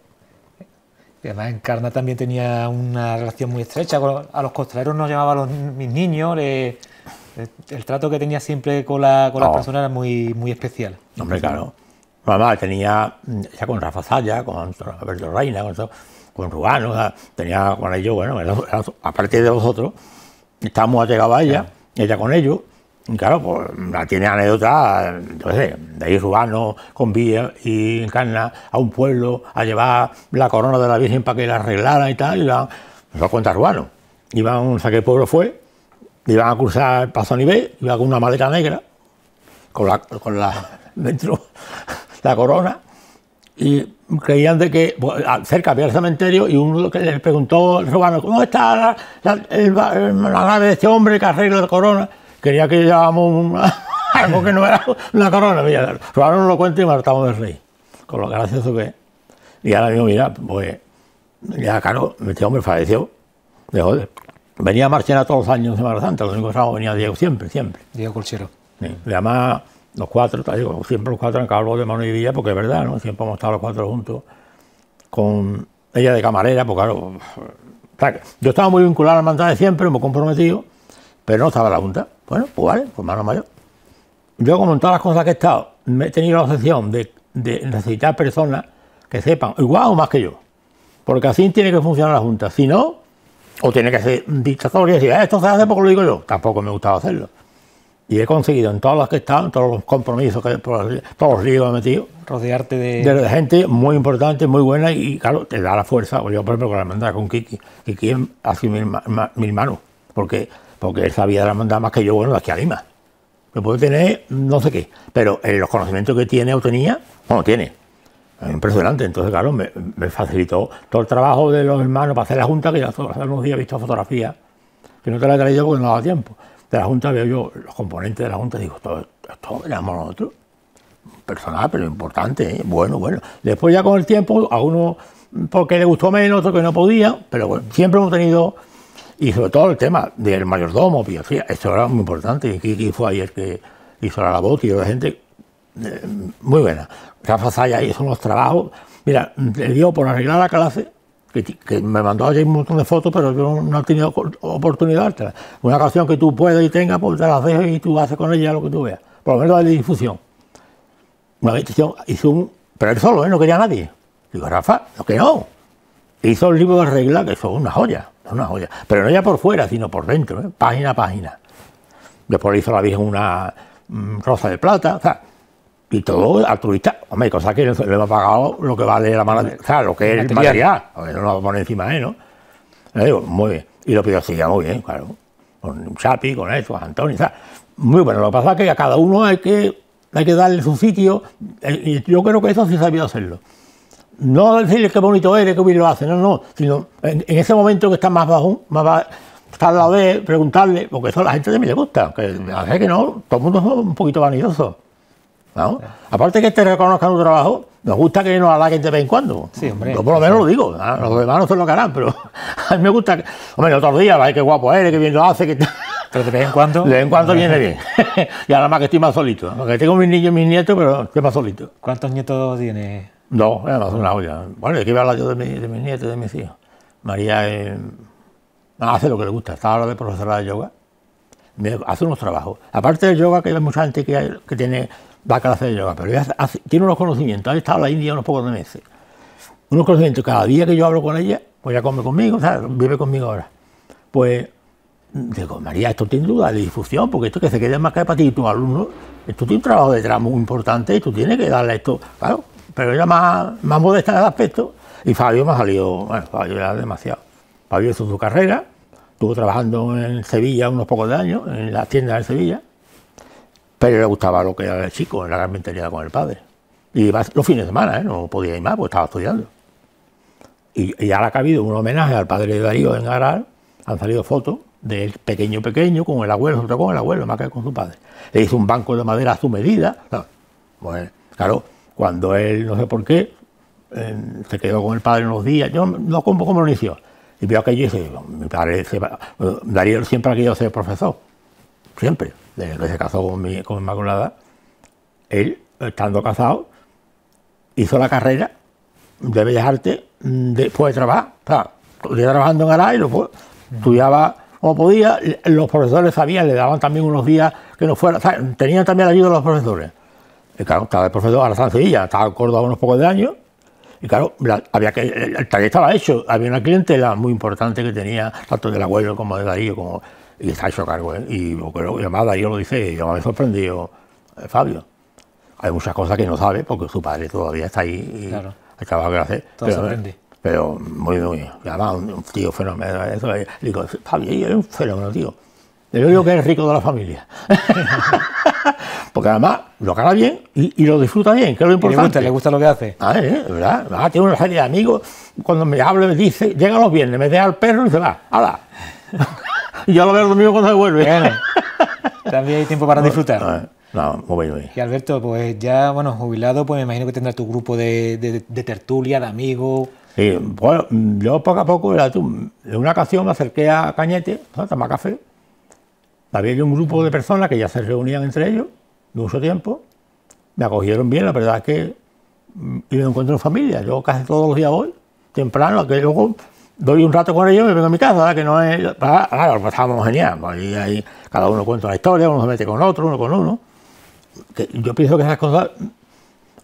Y además, Encarna también tenía una relación muy estrecha. Con, a los costaleros nos llamaba a los, mis niños. el, trato que tenía siempre con, con las oh. personas era muy, muy especial. Hombre, claro. Mamá tenía ya con Rafa Zaya, con Alberto Reina, con, con Rubano, tenía con ellos, bueno, era, aparte de vosotros, estábamos allegados a ella, ella con ellos. Claro, pues la tiene anécdota, no sé, de ir urbano, con vía y encarna a un pueblo a llevar la corona de la Virgen para que la arreglara y tal, y la, cuenta Rubano... Iban, a que pueblo fue, iban a cruzar el paso a nivel, iban con una maleta negra, con la, con la dentro la corona, y creían de que pues, cerca había el cementerio y uno que les preguntó el Rubano... ¿cómo está la, la nave de este hombre que arregla la corona? quería que lleváramos algo que no era una corona. Mira, ahora no lo cuento y matamos del rey, con lo gracioso que Y ahora mismo, mira, pues ya claro, este hombre falleció, de joder. Venía a Marchena todos los años de Semana Santa, los domingos que venía Diego siempre, siempre. Diego Colchero. Sí, además los cuatro, digo, siempre los cuatro en Carlos de Mano y Villa, porque es verdad, ¿no? Siempre hemos estado los cuatro juntos, con ella de camarera, porque claro, yo estaba muy vinculado a la mandada de siempre, hemos comprometido, pero no estaba la Junta. Bueno, pues vale, pues mano mayor. Yo, como en todas las cosas que he estado, me he tenido la obsesión de, necesitar personas que sepan, igual o más que yo, porque así tiene que funcionar la Junta. Si no, o tiene que ser dictatoria y decir, eh, esto se hace porque lo digo yo. Tampoco me gustaba hacerlo. Y he conseguido en todas las que he estado... ...en todos los compromisos, que, todos los líos que he metido. Rodearte de... de... gente muy importante, muy buena y, claro, te da la fuerza. Yo, por ejemplo, con la con Kiki. Kiki ha sido mi, mi hermano. Porque porque él sabía de la mandada más que yo, bueno, de aquí a Lima. Lo puede tener no sé qué, pero en eh, los conocimientos que tiene o tenía, bueno, tiene. Es impresionante, entonces claro, me, facilitó todo el trabajo de los hermanos para hacer la junta, que ya hace unos días he visto fotografías, que no te la he traído porque no daba tiempo. De la junta veo yo los componentes de la junta y digo, esto, esto éramos nosotros. Personal, pero importante, ¿eh? bueno, bueno. Después ya con el tiempo, a uno porque le gustó menos, otro que no podía, pero bueno, siempre hemos tenido y sobre todo el tema del mayordomo, biografía, esto era muy importante. Y Kiki fue ayer que hizo la labor, y la gente eh, muy buena. Rafa Zaya hizo los trabajos. Mira, le dio por arreglar la clase, que, me mandó ayer un montón de fotos, pero yo no he tenido oportunidad. Una canción que tú puedas y tengas, pues te la dejo y tú haces con ella lo que tú veas. Por lo menos la difusión. Una hizo un. Pero él solo, ¿eh? no quería nadie. Digo, Rafa, ¿lo que no? Hizo el libro de regla, que son una joya una joya. Pero no ya por fuera, sino por dentro, ¿eh? página a página. Después le hizo la vieja una mm, rosa de plata, o sea, y todo altruista, hombre, cosa que le hemos pagado lo que vale la mala, o sea, lo que es el material, no lo va a poner encima de ¿eh? ¿no? Le digo, muy bien, y lo pidió así, ya muy bien, claro, con Chapi, con eso, Antonio, o sea, muy bueno, lo que pasa es que a cada uno hay que, hay que darle su sitio, eh, y yo creo que eso sí sabía hacerlo no decirle qué bonito eres, qué bien lo hace, no, no, sino en, ese momento que está más bajo, más bajo, estar al lado de preguntarle, porque eso a la gente mí le gusta, que mm. a veces que no, todo el mundo es un poquito vanidoso. ¿no? Aparte que te reconozcan un trabajo, nos gusta que nos halaguen de vez en cuando. Sí, hombre. Yo por lo menos lo digo, los demás no se lo harán, pero a mí me gusta, que, hombre, otro días, qué guapo eres, qué bien lo hace, que... Pero de vez en cuando... De vez en cuando ah. viene bien. y ahora más que estoy más solito, porque tengo mis niños y mis nietos, pero estoy más solito. ¿Cuántos nietos tienes? No, no una olla. Bueno, ¿de qué hablar yo de, mis nietos, de mis hijos? María hace lo que le gusta, está ahora de profesora de yoga, hace unos trabajos. Aparte del yoga, que hay mucha gente que, tiene, va a clase de yoga, pero ella tiene unos conocimientos, ha estado en la India unos pocos meses. Unos conocimientos, cada día que yo hablo con ella, pues ya come conmigo, o sea, vive conmigo ahora. Pues digo, María, esto tiene duda de difusión, porque esto que se quede más que para ti y tus alumnos, esto tiene un trabajo detrás muy importante y tú tienes que darle esto, claro pero era más, modesta en el aspecto y Fabio me salido, bueno, Fabio era demasiado. Fabio hizo su carrera, estuvo trabajando en Sevilla unos pocos años, en la tienda de Sevilla, pero le gustaba lo que era el chico, en la gran mentalidad con el padre. Y los fines de semana, ¿eh? no podía ir más ...pues estaba estudiando. Y, ahora ha habido un homenaje al padre de Darío en Aral, han salido fotos del pequeño pequeño con el abuelo, con el abuelo, más que con su padre. Le hizo un banco de madera a su medida. Bueno, claro, pues, cuando él, no sé por qué, se quedó con el padre unos días, yo no como, como lo inició. Y veo que y dije, mi padre, Darío siempre ha querido ser profesor, siempre, desde que se casó con mi, con Inmaculada, él, estando casado, hizo la carrera de Bellas Artes mm, después de trabajar, o sea, trabajando en Aray, lo estudiaba como podía, los profesores sabían, le daban también unos días que no fuera, o sea, tenían también la ayuda de los profesores. Y claro, el profesor, a estaba en Córdoba unos pocos de años, y claro, había que, el, taller estaba hecho, había una clientela muy importante que tenía, tanto del abuelo como de Darío, como, y está hecho cargo, ¿eh? y lo llamada, y Darío lo dice, y yo me había sorprendido, eh, Fabio. Hay muchas cosas que no sabe, porque su padre todavía está ahí y claro. de hacer. pero, pero muy, muy, además un, un tío fenómeno, le digo, Fabio, eres un fenómeno, tío. Yo digo que es rico de la familia. Porque además lo gana bien y, lo disfruta bien, que es lo importante. le gusta, lo que hace. Ah, ¿eh? ¿verdad? Ah, tiene una serie de amigos. Cuando me habla, me dice, llega los viernes, me deja al perro y se va, ¡hala! y yo lo veo el domingo cuando se vuelve. también hay tiempo para disfrutar. Eh, no, muy bien, Y Alberto, pues ya, bueno, jubilado, pues me imagino que tendrá tu grupo de, tertulia, de amigos. Sí, bueno, yo poco a poco, era en una ocasión me acerqué a Cañete, a café, había un grupo de personas que ya se reunían entre ellos de mucho tiempo. Me acogieron bien, la verdad es que mm, ...yo me encuentro en familia. Yo casi todos los días voy, temprano, que luego doy un rato con ellos y me vengo a mi casa, que no es... Claro, ah, ah, pasábamos genial, pues ahí, cada uno cuenta la historia, uno se mete con otro, uno con uno. yo pienso que esas cosas,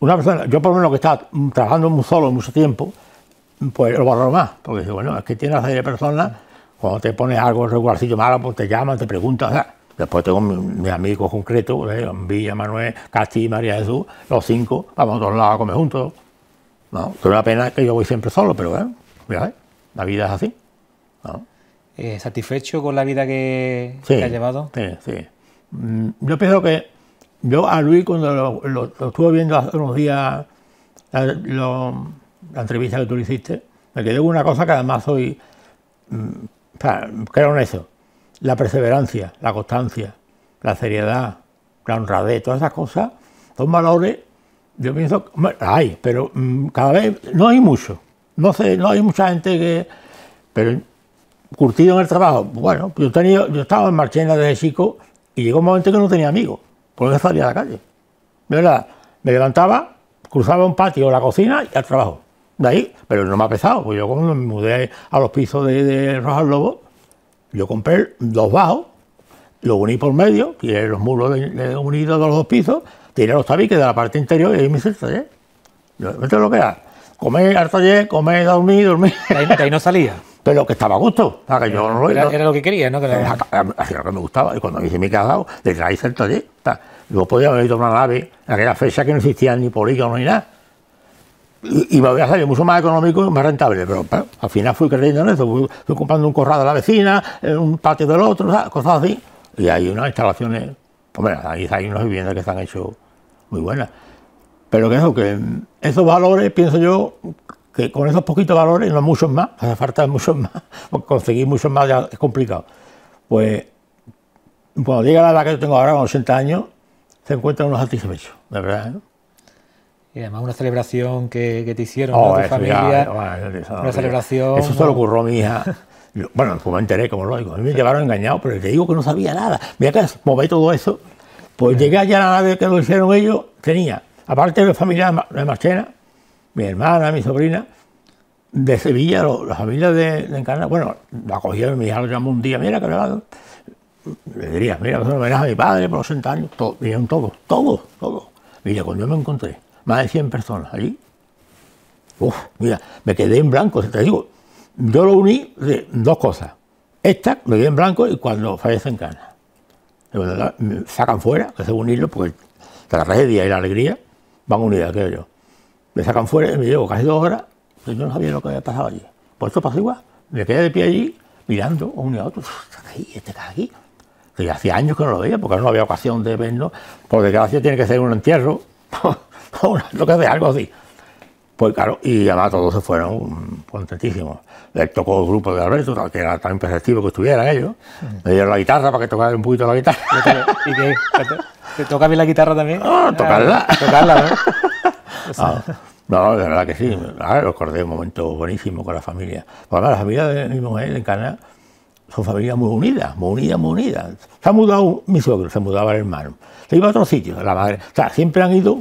una persona, yo por lo menos que está trabajando muy solo mucho tiempo, pues lo valoro más, porque bueno, es que tiene la serie de personas cuando te pones algo regularcito, malo, pues te llaman, te preguntan. Después tengo mis, amigo amigos concretos, eh, Villa, Manuel, y María Jesús, los cinco, vamos a todos lados a comer juntos. No, es una pena que yo voy siempre solo, pero bueno, eh, la vida es así. Eh, ¿Satisfecho con la vida que, has ha llevado? Sí, sí. Mm, yo pienso que yo a Luis cuando lo, estuve viendo hace unos días, la, entrevista que tú le hiciste, me quedé con una cosa que además soy mm, Creo en eso. La perseverancia, la constancia, la seriedad, la honradez, todas esas cosas son valores, yo pienso, hay, pero mm, cada vez no hay mucho. No, sé, no hay mucha gente que... Pero curtido en el trabajo, bueno, yo, tenía, yo estaba en Marchena desde chico y llegó un momento que no tenía amigos, porque salía a la calle. ¿Verdad? Me levantaba, cruzaba un patio o la cocina y al trabajo de ahí, pero no me ha pesado, pues yo cuando me mudé a los pisos de, de Rojas Lobo, yo compré dos bajos, los uní por medio, tiré los muros unidos de los dos pisos, tiré los tabiques de la parte interior y ahí me hice el taller. lo que era. Comer al taller, comer, dormir, dormir. ¿Y ahí no salía. Pero que estaba a gusto. era, lo que quería, ¿no? Que era... lo que me gustaba. Y cuando me hice mi casado, detrás traí el taller. Yo podía haber ido a una nave en aquella fecha que no existía ni polígono ni nada y, me voy a salir mucho más económico y más rentable, pero, al final fui creyendo en eso, fui, comprando un corral de la vecina, un patio del otro, cosas así, y hay unas instalaciones, bueno, ahí hay unas viviendas que están hecho muy buenas, pero que eso, que esos valores, pienso yo, que con esos poquitos valores, no muchos más, hace falta muchos más, pues conseguir muchos más ya es complicado, pues cuando llega la edad que yo tengo ahora, con 80 años, se encuentra uno satisfecho, de verdad, ¿eh? Y además una celebración que, que te hicieron oh, tu familia. Eh, una celebración. Eso se lo ocurrió a mi hija. Bueno, pues me enteré, como digo. A mí me llevaron engañado, pero te digo que no sabía nada. Mira que moví todo eso. Pues llegué allá a la nave que lo hicieron ellos, tenía, aparte de la familia de Marchena, mi hermana, mi sobrina, de Sevilla, las la familia de, Encarna, bueno, la cogieron, mi hija lo llamó un día, mira que le le diría, mira, es un homenaje a mi padre por los 60 años, todo, todos, todos, todos. Mira, cuando yo me encontré más de 100 personas allí. Uf, mira, me quedé en blanco, te digo, yo lo uní de dos cosas. Esta me quedé en blanco y cuando fallecen canas. me sacan fuera, que se unirlo, porque la tragedia y la alegría van unidas, creo yo. Me sacan fuera y me llevo casi dos horas, yo no sabía lo que había pasado allí. Por pues eso pasó igual, me quedé de pie allí, mirando a uno y a otro, está este aquí. hacía años que no lo veía, porque no había ocasión de verlo, porque desgracia tiene que ser un entierro. lo que algo así. Pues claro, y además todos se fueron contentísimos. Le tocó el grupo de Alberto, que era tan perceptivo que estuvieran ellos. Le dieron la guitarra para que tocara un poquito la guitarra. ¿Y qué? ¿Te toca bien la guitarra también? Ah, ah, no, tocarla. tocarla, ah, ¿no? No, de verdad que sí. Ah, recordé un momento buenísimo con la familia. Porque la familia de mi mujer en Canadá son familias muy unidas, muy unidas, muy unidas. Se ha mudado mi suegro, se mudaba el hermano. Se iba a otro sitio, la madre. O sea, siempre han ido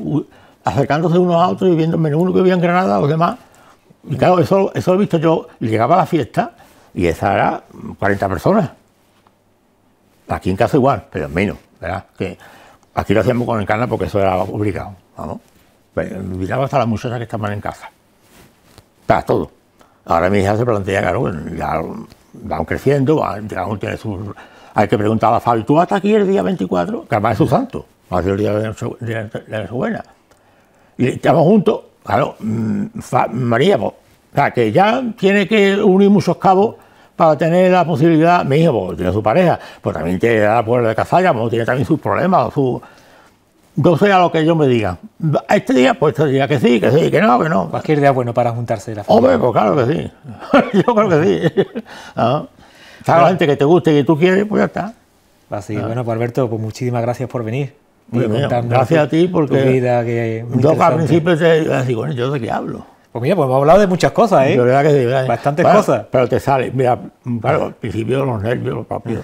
acercándose unos a otros y viendo menos uno que vivía en Granada, los demás. Y claro, eso, eso lo he visto yo. Llegaba a la fiesta y esa era 40 personas. Aquí en casa igual, pero menos, ¿verdad? Que aquí lo hacíamos con el porque eso era obligado, vamos. Miraba hasta las muchachas que estaban en casa. Para todo. Ahora mi hija se plantea, claro, ya van creciendo, tiene Hay que preguntar a Fabi, ¿tú vas hasta aquí el día 24? Que además es su santo, va a el día de la, de y estamos juntos, claro, mm, María, pues, que ya tiene que unir muchos cabos para tener la posibilidad, mi hijo, pues, tiene su pareja, pues también tiene la puerta de Cazalla, pues, tiene también sus problemas, su... no sé a lo que yo me diga. Este día, pues este día que sí, que sí, que no, que no. Cualquier día bueno para juntarse la familia. Hombre, pues claro que sí. yo creo que sí. ¿No? Está ah. la gente que te guste y que tú quieres, pues ya está. Así, ah. bueno, pues Alberto, pues muchísimas gracias por venir gracias a ti porque vida, yo al principio así, bueno, yo de qué hablo. Pues mira, pues hemos hablado de muchas cosas, ¿eh? Bastantes cosas. Pero te sale, mira, al principio los nervios, los papios.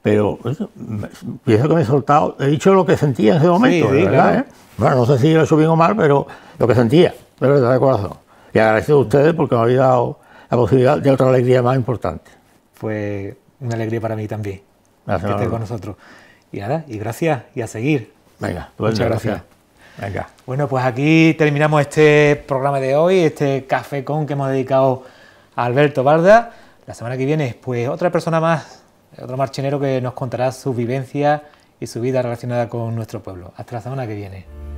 Pero pienso que me he soltado, he dicho lo que sentía en ese momento, sí, ¿verdad? ¿eh? Bueno, no sé si lo he hecho bien o mal, pero lo que sentía, de verdad, de corazón. Y agradecido a ustedes porque me habéis dado la posibilidad de otra alegría más importante. Fue una alegría para mí también, Gracias, que esté con nosotros. Y nada, y gracias y a seguir. Venga, muchas gracias. Venga. Bueno, pues aquí terminamos este programa de hoy, este café con que hemos dedicado a Alberto Barda. La semana que viene, pues otra persona más, otro marchinero que nos contará su vivencia y su vida relacionada con nuestro pueblo. Hasta la semana que viene.